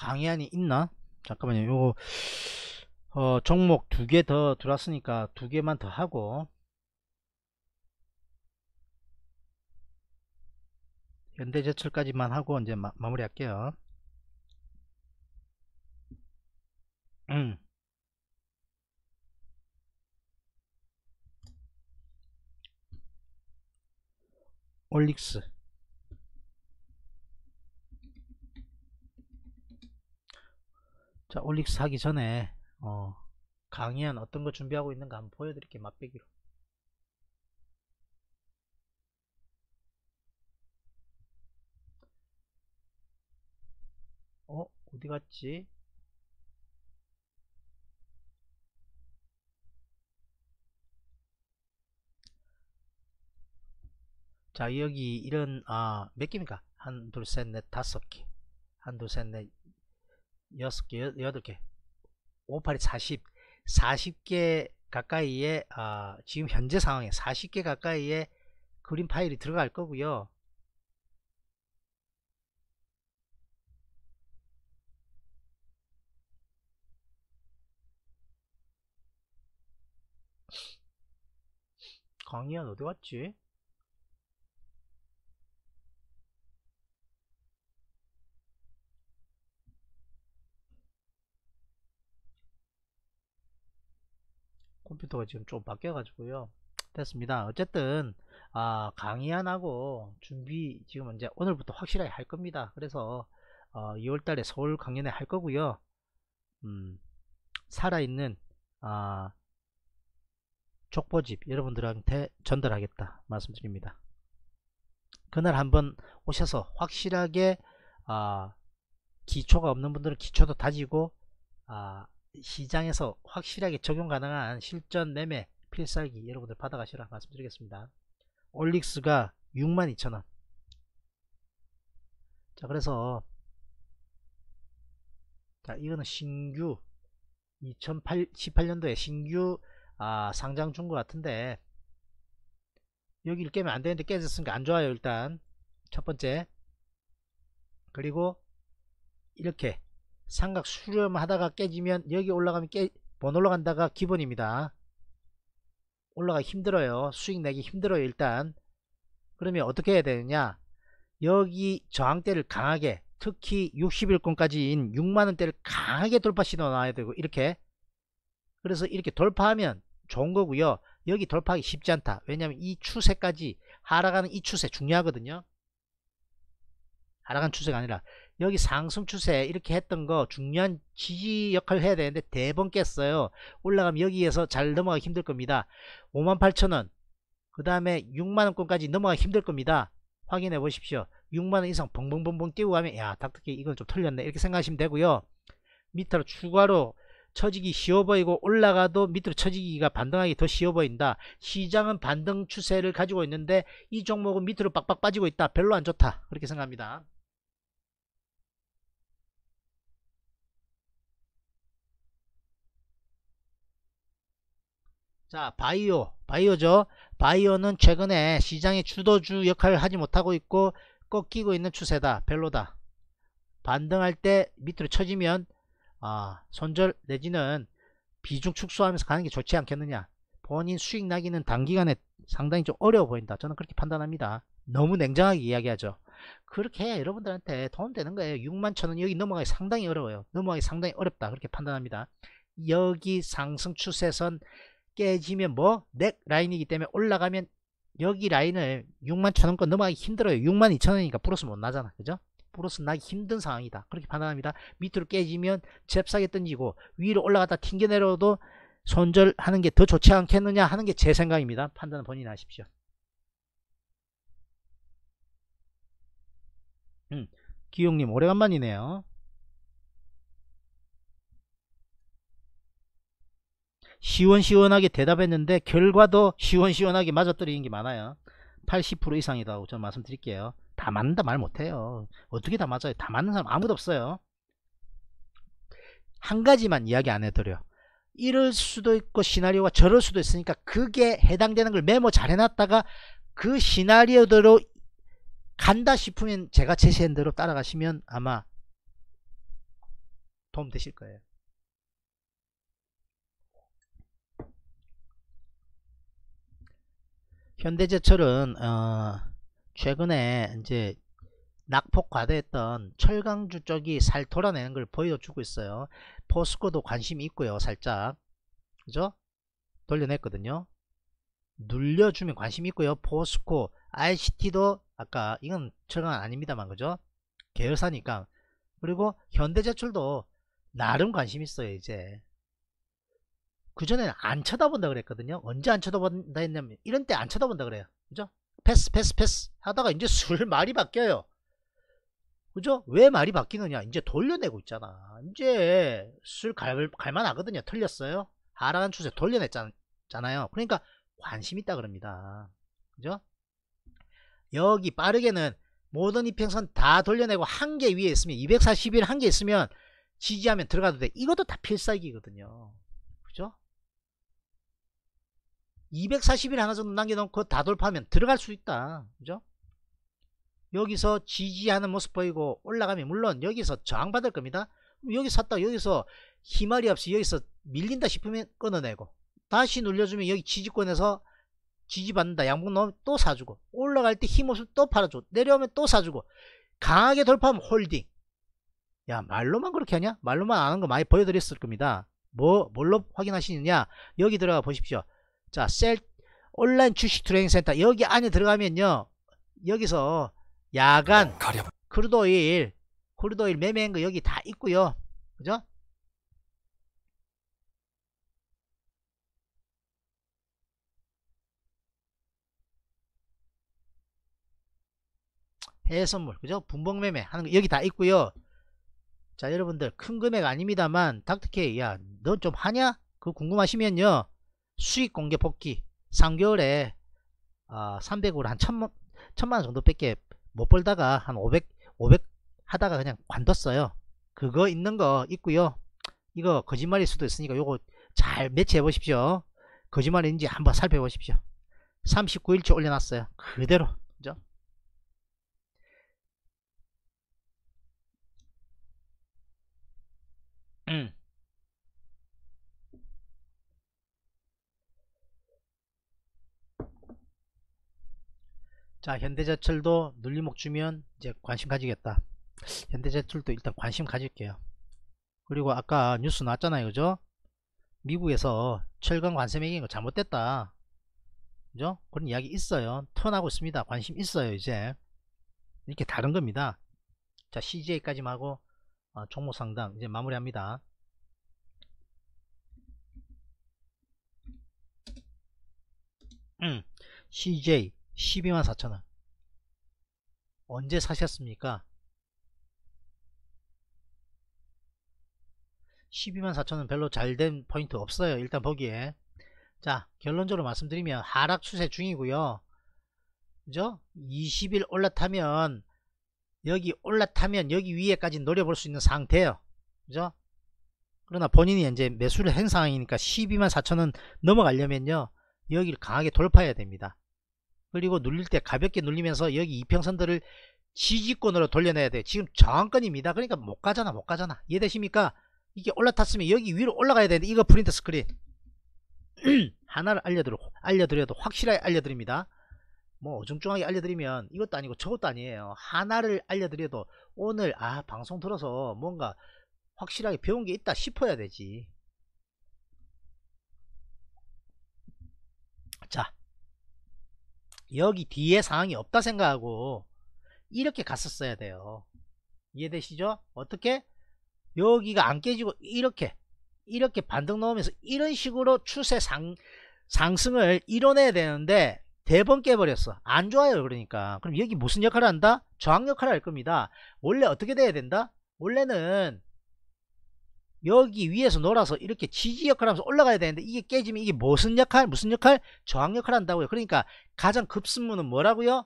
A: 강의안이 있나? 잠깐만요. 요거 어, 종목 두 개 더 들어왔으니까 두 개만 더 하고 현대제철까지만 하고 이제 마, 무리할게요 음. 올릭스 자 올릭스 하기 전에 어, 강의한 어떤 거 준비하고 있는가 한번 보여드릴게요 맛보기로 어? 어디 갔지? 자 여기 이런 아몇 개입니까? 한둘셋넷 다섯 개한둘 셋넷 6개, 8개, 5, 8이 40, 40개 가까이에 아, 지금 현재 상황에 40개 가까이에 그림 파일이 들어갈 거고요. 강의안 어디 갔지? 컴퓨터가 지금 좀 바뀌어가지고요. 됐습니다. 어쨌든 아, 강의 안하고 준비 지금 이제 오늘부터 확실하게 할 겁니다. 그래서 어, 2월달에 서울 강연회 할 거고요. 음, 살아있는 아, 족보집 여러분들한테 전달하겠다 말씀드립니다. 그날 한번 오셔서 확실하게 아, 기초가 없는 분들은 기초도 다지고 아, 시장에서 확실하게 적용 가능한 실전 매매 필살기 여러분들 받아가시라 말씀드리겠습니다. 올릭스가 62,000원 자 그래서 자 이거는 신규 2018년도에 신규 아, 상장 준 것 같은데 여기를 깨면 안되는데 깨졌으니까 안좋아요 일단 첫번째 그리고 이렇게 삼각 수렴하다가 깨지면 여기 올라가면 깨, 못 올라간다가 기본입니다. 올라가기 힘들어요. 수익 내기 힘들어요. 일단 그러면 어떻게 해야 되느냐 여기 저항대를 강하게 특히 60일권까지인 6만원대를 강하게 돌파 신호 나와야 되고 이렇게 그래서 이렇게 돌파하면 좋은 거고요 여기 돌파하기 쉽지 않다 왜냐하면 이 추세까지 하락하는 이 추세 중요하거든요 하락한 추세가 아니라 여기 상승 추세 이렇게 했던 거 중요한 지지 역할을 해야 되는데 대번 깼어요 올라가면 여기에서 잘 넘어가기 힘들 겁니다 58,000원 그 다음에 6만원권까지 넘어가기 힘들 겁니다 확인해 보십시오 6만원 이상 벙벙벙벙 뛰고 가면 야 닥터키 이건 좀 털렸네 이렇게 생각하시면 되고요 밑으로 추가로 처지기 쉬워 보이고 올라가도 밑으로 처지기가 반등하기 더 쉬워 보인다 시장은 반등 추세를 가지고 있는데 이 종목은 밑으로 빡빡 빠지고 있다 별로 안 좋다 그렇게 생각합니다 자 바이오 바이오죠 바이오는 최근에 시장의 주도주 역할을 하지 못하고 있고 꺾이고 있는 추세다 별로다 반등할 때 밑으로 쳐지면 아, 손절 내지는 비중 축소하면서 가는 게 좋지 않겠느냐 본인 수익 나기는 단기간에 상당히 좀 어려워 보인다 저는 그렇게 판단합니다 너무 냉정하게 이야기하죠 그렇게 여러분들한테 도움되는 거예요 6만 천원 여기 넘어가기 상당히 어려워요 넘어가기 상당히 어렵다 그렇게 판단합니다 여기 상승 추세선 깨지면 뭐? 넥 라인이기 때문에 올라가면 여기 라인을 6 1 0 0 0원권 넘어가기 힘들어요 6 2 0 0 0원이니까 플러스 못 나잖아 그죠? 플러스 나기 힘든 상황이다 그렇게 판단합니다 밑으로 깨지면 잽싸게 던지고 위로 올라갔다 튕겨내려도 손절하는 게 더 좋지 않겠느냐 하는 게 제 생각입니다 판단은 본인이 하십시오 음, 기용님 오래간만이네요 시원시원하게 대답했는데 결과도 시원시원하게 맞아떨이는게 많아요 80% 이상이라고 저는 말씀드릴게요 다 맞는다 말 못해요 어떻게 다 맞아요 다 맞는 사람 아무도 없어요 한 가지만 이야기 안 해드려 이럴 수도 있고 시나리오가 저럴 수도 있으니까 그게 해당되는 걸 메모 잘 해놨다가 그 시나리오대로 간다 싶으면 제가 제시한 대로 따라가시면 아마 도움 되실 거예요 현대제철은 어 최근에 이제 낙폭 과대했던 철강주 쪽이 살 돌아내는 걸 보여주고 있어요. 포스코도 관심이 있고요. 살짝. 그죠? 돌려냈거든요. 눌려주면 관심이 있고요. 포스코, ICT도 아까 이건 철강 아닙니다만 그죠? 계열사니까. 그리고 현대제철도 나름 관심 있어요. 이제. 그전에는 안 쳐다본다 그랬거든요. 언제 안 쳐다본다 했냐면 이런 때 안 쳐다본다 그래요. 그죠? 패스 패스 패스 하다가 이제 술 말이 바뀌어요. 그죠? 왜 말이 바뀌느냐? 이제 돌려내고 있잖아. 이제 술 갈, 갈만하거든요. 틀렸어요. 하락한 추세 돌려냈잖아요. 그러니까 관심 있다 그럽니다. 그죠? 여기 빠르게는 모든 이평선 다 돌려내고 한 개 위에 있으면 241한개 있으면 지지하면 들어가도 돼. 이것도 다 필살기거든요. 그죠? 240일 하나 정도 남겨놓고 다 돌파하면 들어갈 수 있다. 그죠? 여기서 지지하는 모습 보이고 올라가면 물론 여기서 저항받을 겁니다. 여기 샀다 여기서 희말이 없이 여기서 밀린다 싶으면 끊어내고 다시 눌려주면 여기 지지권에서 지지받는다. 양봉 넣으면 또 사주고 올라갈 때 힘없으면 또 팔아주고 내려오면 또 사주고 강하게 돌파하면 홀딩 야 말로만 그렇게 하냐? 말로만 안한거 많이 보여드렸을 겁니다. 뭐 뭘로 확인하시느냐? 여기 들어가 보십시오. 자, 셀 온라인 주식 트레이닝 센터 여기 안에 들어가면요. 여기서 야간 가렴. 크루도일 크루도일 매매한 거 여기 다 있고요. 그죠? 해외 선물 그죠? 분봉 매매 하는 거 여기 다 있고요. 자 여러분들 큰 금액 아닙니다만 닥터케이 야너 좀 하냐? 그거 궁금하시면요. 수익 공개 복귀 3개월에 아, 300으로 한1 0만 천만 정도밖에 못 벌다가 한 500, 500 하다가 그냥 관뒀어요. 그거 있는 거 있고요. 이거 거짓말일 수도 있으니까 요거 잘 매치해 보십시오. 거짓말인지 한번 살펴보십시오. 39일치 올려놨어요. 그대로. 그죠? 자 현대제철도 눌림목 주면 이제 관심 가지겠다 현대제철도 일단 관심 가질게요 그리고 아까 뉴스 나왔잖아요 그죠 미국에서 철강 관세 매긴 거 잘못됐다 그죠 그런 이야기 있어요 턴하고 있습니다 관심 있어요 이제 이렇게 다른 겁니다 자 CJ까지만 하고 어, 종목 상담 이제 마무리합니다 음, CJ 12만 4천원 언제 사셨습니까? 12만 4천원 별로 잘 된 포인트 없어요. 일단 보기에 자 결론적으로 말씀드리면 하락 추세 중이고요. 그죠? 20일 올라타면 여기 올라타면 여기 위에까지 노려볼 수 있는 상태예요. 그죠? 그러나 본인이 이제 매수를 한 상황이니까 12만 4천원 넘어가려면요. 여기를 강하게 돌파해야 됩니다. 그리고 눌릴 때 가볍게 눌리면서 여기 이평선들을 지지권으로 돌려내야 돼 지금 저항권입니다 그러니까 못 가잖아 못 가잖아 이해되십니까 이게 올라탔으면 여기 위로 올라가야 되는데 이거 프린트 스크린 하나를 알려드려, 알려드려도 확실하게 알려드립니다 뭐 어중중하게 알려드리면 이것도 아니고 저것도 아니에요 하나를 알려드려도 오늘 아 방송 들어서 뭔가 확실하게 배운 게 있다 싶어야 되지 자 여기 뒤에 상황이 없다 생각하고 이렇게 갔었어야 돼요 이해되시죠? 어떻게? 여기가 안 깨지고 이렇게 이렇게 반등 넣으면서 이런 식으로 추세 상, 상승을 이뤄내야 되는데 대번 깨버렸어 안 좋아요 그러니까 그럼 여기 무슨 역할을 한다? 저항 역할을 할 겁니다 원래 어떻게 돼야 된다? 원래는 여기 위에서 놀아서 이렇게 지지 역할을 하면서 올라가야 되는데 이게 깨지면 이게 무슨 역할? 무슨 역할? 저항 역할을 한다고요. 그러니까 가장 급선무는 뭐라고요?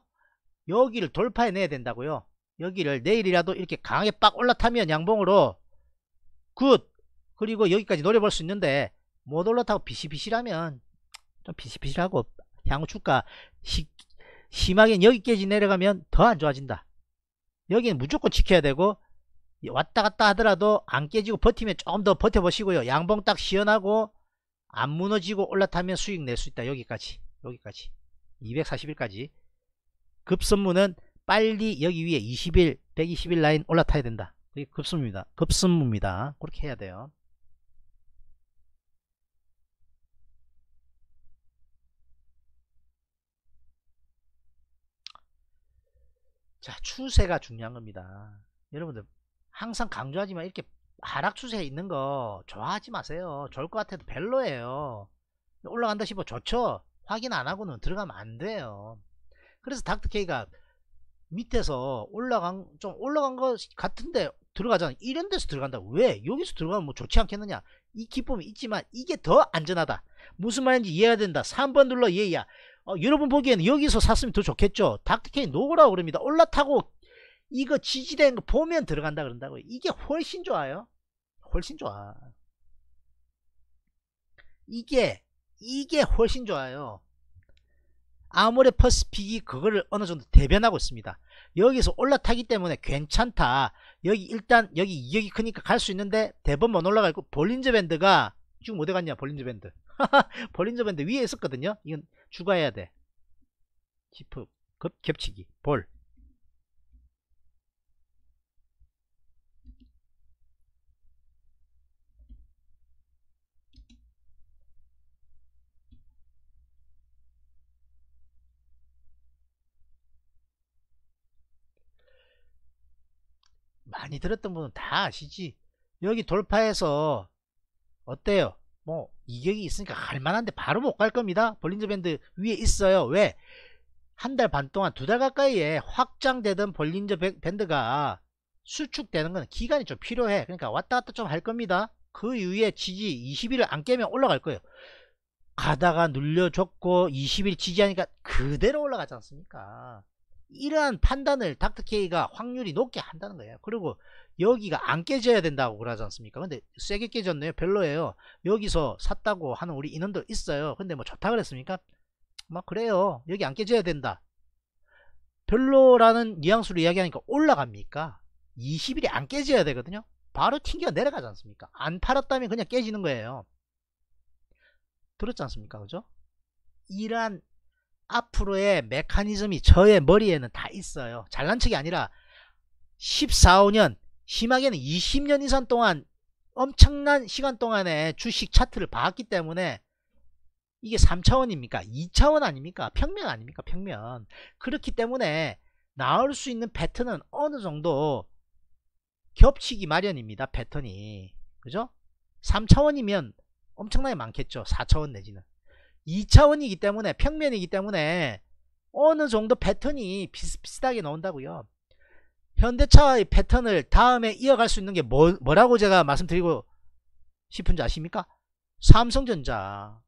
A: 여기를 돌파해내야 된다고요. 여기를 내일이라도 이렇게 강하게 빡 올라타면 양봉으로 굿! 그리고 여기까지 노려볼 수 있는데 못 올라타고 비실비실하면 좀 비실비실하고 향후 주가 심하게 여기깨지 내려가면 더 안 좋아진다. 여기는 무조건 지켜야 되고 예, 왔다 갔다 하더라도 안 깨지고 버티면 좀 더 버텨보시고요. 양봉 딱 시연하고 안 무너지고 올라타면 수익 낼 수 있다. 여기까지. 여기까지. 240일까지. 급선무는 빨리 여기 위에 20일, 120일 라인 올라타야 된다. 그게 급선무입니다. 급선무입니다. 그렇게 해야 돼요. 자, 추세가 중요한 겁니다. 여러분들 항상 강조하지만 이렇게 하락 추세에 있는 거 좋아하지 마세요. 좋을 것 같아도 별로예요. 올라간다 싶어 좋죠. 확인 안 하고는 들어가면 안 돼요. 그래서 닥터케이가 밑에서 올라간 좀 올라간 것 같은데 들어가잖아. 이런 데서 들어간다. 왜? 여기서 들어가면 뭐 좋지 않겠느냐? 이 기쁨이 있지만 이게 더 안전하다. 무슨 말인지 이해해야 된다. 3번 눌러 이해야. 어, 여러분 보기에는 여기서 샀으면 더 좋겠죠. 닥터케이 노고라고 그럽니다. 올라타고 이거 지지된 거 보면 들어간다 그런다고요. 이게 훨씬 좋아요. 훨씬 좋아. 이게 이게 훨씬 좋아요. 아모레 퍼스픽이 그거를 어느 정도 대변하고 있습니다. 여기서 올라타기 때문에 괜찮다. 여기 일단 여기 이격이 크니까 갈 수 있는데 대번 못 올라가고 있 볼린저 밴드가 지금 어디 갔냐 볼린저 밴드. 볼린저 밴드 위에 있었거든요. 이건 추가해야 돼. 지프 겹치기 볼. 많이 들었던 분은 다 아시지 여기 돌파해서 어때요 뭐 이격이 있으니까 갈만한데 바로 못 갈 겁니다 볼린저 밴드 위에 있어요 왜 한 달 반 동안 두 달 가까이에 확장되던 볼린저 밴드가 수축되는 건 기간이 좀 필요해 그러니까 왔다 갔다 좀 할 겁니다 그이후에 지지 20일을 안 깨면 올라갈 거예요 가다가 눌려줬고 20일 지지하니까 그대로 올라가지 않습니까 이러한 판단을 닥터 K가 확률이 높게 한다는 거예요. 그리고 여기가 안 깨져야 된다고 그러지 않습니까? 근데 세게 깨졌네요. 별로예요. 여기서 샀다고 하는 우리 인원도 있어요. 근데 뭐 좋다 그랬습니까? 막 그래요. 여기 안 깨져야 된다. 별로라는 뉘앙스로 이야기하니까 올라갑니까? 20일이 안 깨져야 되거든요. 바로 튕겨 내려가지 않습니까? 안 팔았다면 그냥 깨지는 거예요. 들었지 않습니까? 그죠? 이러한 앞으로의 메커니즘이 저의 머리에는 다 있어요. 잘난 척이 아니라 14, 5년, 심하게는 20년 이상 동안 엄청난 시간 동안에 주식 차트를 봤기 때문에 이게 3차원입니까? 2차원 아닙니까? 평면 아닙니까? 평면. 그렇기 때문에 나올 수 있는 패턴은 어느 정도 겹치기 마련입니다. 패턴이. 그죠? 3차원이면 엄청나게 많겠죠. 4차원 내지는. 2차원이기 때문에 평면이기 때문에 어느 정도 패턴이 비슷비슷하게 나온다고요 현대차의 패턴을 다음에 이어갈 수 있는 게 뭐, 뭐라고 제가 말씀드리고 싶은지 아십니까? 삼성전자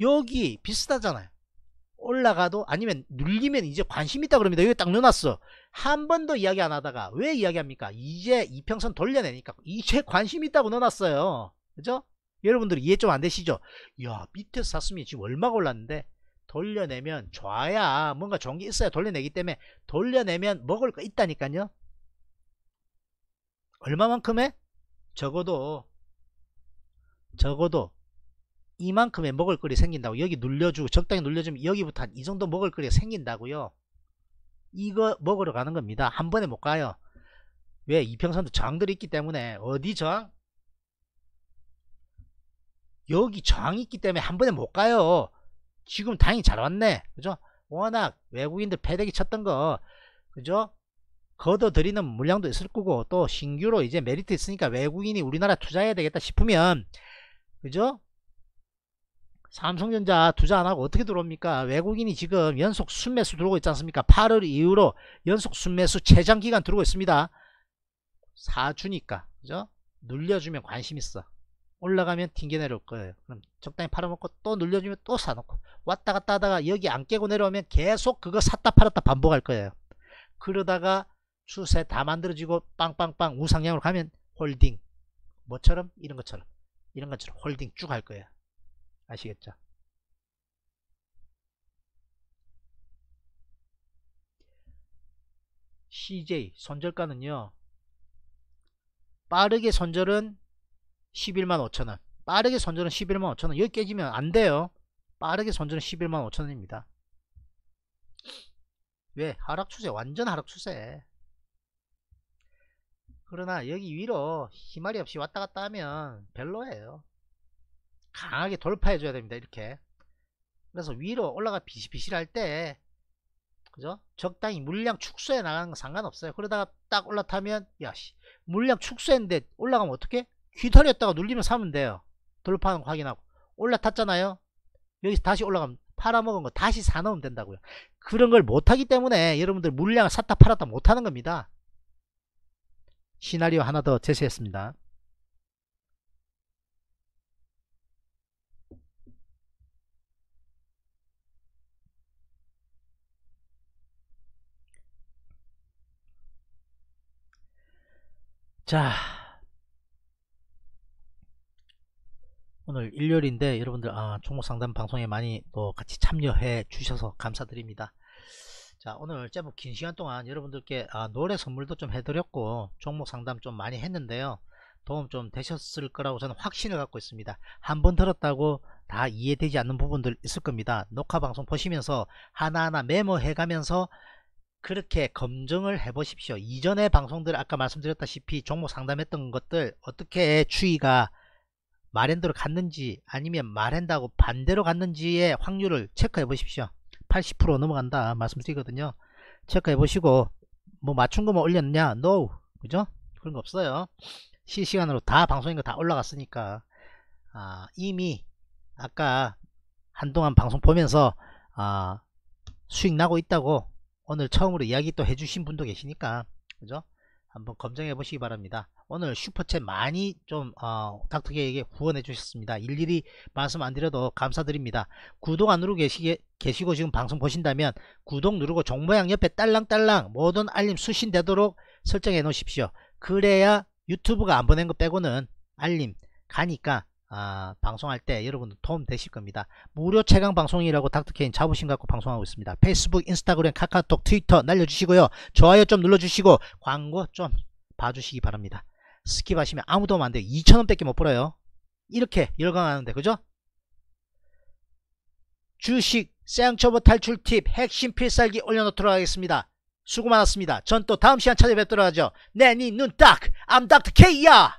A: 여기 비슷하잖아요 올라가도 아니면 눌리면 이제 관심 있다 그럽니다 여기 딱 넣어놨어 한 번도 이야기 안 하다가 왜 이야기합니까 이제 이평선 돌려내니까 이제 관심 있다고 넣어놨어요 그죠 여러분들 이해 좀 안 되시죠? 야 밑에서 샀으면 지금 얼마가 올랐는데 돌려내면 좋아야 뭔가 좋은 게 있어야 돌려내기 때문에 돌려내면 먹을 거 있다니까요. 얼마만큼에? 적어도 적어도 이만큼의 먹을거리 생긴다고 여기 눌려주고 적당히 눌려주면 여기부터 한 이 정도 먹을거리가 생긴다고요 이거 먹으러 가는 겁니다 한 번에 못 가요 왜 이평선도 저항들이 있기 때문에 어디 저항? 여기 저항이 있기 때문에 한 번에 못 가요. 지금 다행히 잘 왔네. 그죠? 워낙 외국인들 패대기 쳤던 거, 그죠? 걷어들이는 물량도 있을 거고, 또 신규로 이제 메리트 있으니까 외국인이 우리나라 투자해야 되겠다 싶으면, 그죠? 삼성전자 투자 안 하고 어떻게 들어옵니까? 외국인이 지금 연속 순매수 들어오고 있지 않습니까? 8월 이후로 연속 순매수 최장기간 들어오고 있습니다. 사주니까, 그죠? 눌려주면 관심 있어. 올라가면 튕겨 내려올 거예요. 그럼 적당히 팔아먹고 또 눌려주면 또 사놓고 왔다 갔다 하다가 여기 안 깨고 내려오면 계속 그거 샀다 팔았다 반복할 거예요. 그러다가 추세 다 만들어지고 빵빵빵 우상향으로 가면 홀딩 뭐처럼 이런 것처럼 이런 것처럼 홀딩 쭉 할 거예요. 아시겠죠? CJ 손절가는요. 빠르게 손절은 11만 5천원 빠르게 선전은 11만 5천원 여기 깨지면 안 돼요 빠르게 선전은 11만 5천원입니다 왜 하락 추세 완전 하락 추세 그러나 여기 위로 희말이 없이 왔다 갔다 하면 별로예요 강하게 돌파해 줘야 됩니다 이렇게 그래서 위로 올라가 비실비실할 때 그죠? 적당히 물량 축소해 나가는 건 상관없어요. 그러다가 딱 올라타면 야씨 물량 축소했는데 올라가면 어떻게? 휘털렸다가 눌리면 사면 돼요. 돌파하는 거 확인하고 올라탔잖아요. 여기서 다시 올라가면 팔아먹은 거 다시 사놓으면 된다고요. 그런 걸 못하기 때문에 여러분들 물량을 샀다 팔았다 못하는 겁니다. 시나리오 하나 더 제시했습니다. 자 오늘 일요일인데 여러분들 아, 종목상담 방송에 많이 또 같이 참여해 주셔서 감사드립니다. 자 오늘 제법 긴 시간 동안 여러분들께 아, 노래 선물도 좀 해드렸고 종목상담 좀 많이 했는데요. 도움 좀 되셨을 거라고 저는 확신을 갖고 있습니다. 한 번 들었다고 다 이해되지 않는 부분들 있을 겁니다. 녹화 방송 보시면서 하나하나 메모해 가면서 그렇게 검증을 해 보십시오. 이전에 방송들 아까 말씀드렸다시피 종목 상담했던 것들 어떻게 추이가 마랜드로 갔는지 아니면 마랜드하고 반대로 갔는지의 확률을 체크해 보십시오 80% 넘어간다 말씀드리거든요 체크해 보시고 뭐 맞춘 거만 올렸냐 no 그죠 그런 거 없어요 실시간으로 다 방송인 거 다 올라갔으니까 아, 이미 아까 한동안 방송 보면서 아, 수익 나고 있다고 오늘 처음으로 이야기 또 해주신 분도 계시니까 그죠 한번 검증해 보시기 바랍니다. 오늘 슈퍼챗 많이 좀 어, 닥터게에게 후원해 주셨습니다. 일일이 말씀 안 드려도 감사드립니다. 구독 안으로 계시게, 계시고 지금 방송 보신다면 구독 누르고 정모양 옆에 딸랑딸랑 모든 알림 수신되도록 설정해 놓으십시오. 그래야 유튜브가 안 보낸 거 빼고는 알림 가니까 아, 방송할 때여러분도 도움 되실 겁니다. 무료 최강 방송이라고 닥터케인 자부심 갖고 방송하고 있습니다. 페이스북, 인스타그램, 카카오톡, 트위터 날려주시고요. 좋아요 좀 눌러주시고 광고 좀 봐주시기 바랍니다. 스킵하시면 아무 도움 안 돼요. 2천원밖에 못 벌어요. 이렇게 열광하는데 그죠? 주식 쌍초보 탈출 팁 핵심 필살기 올려놓도록 하겠습니다. 수고 많았습니다. 전 또 다음 시간 찾아뵙도록 하죠. 내 니 눈딱 네, 암닥트 K야!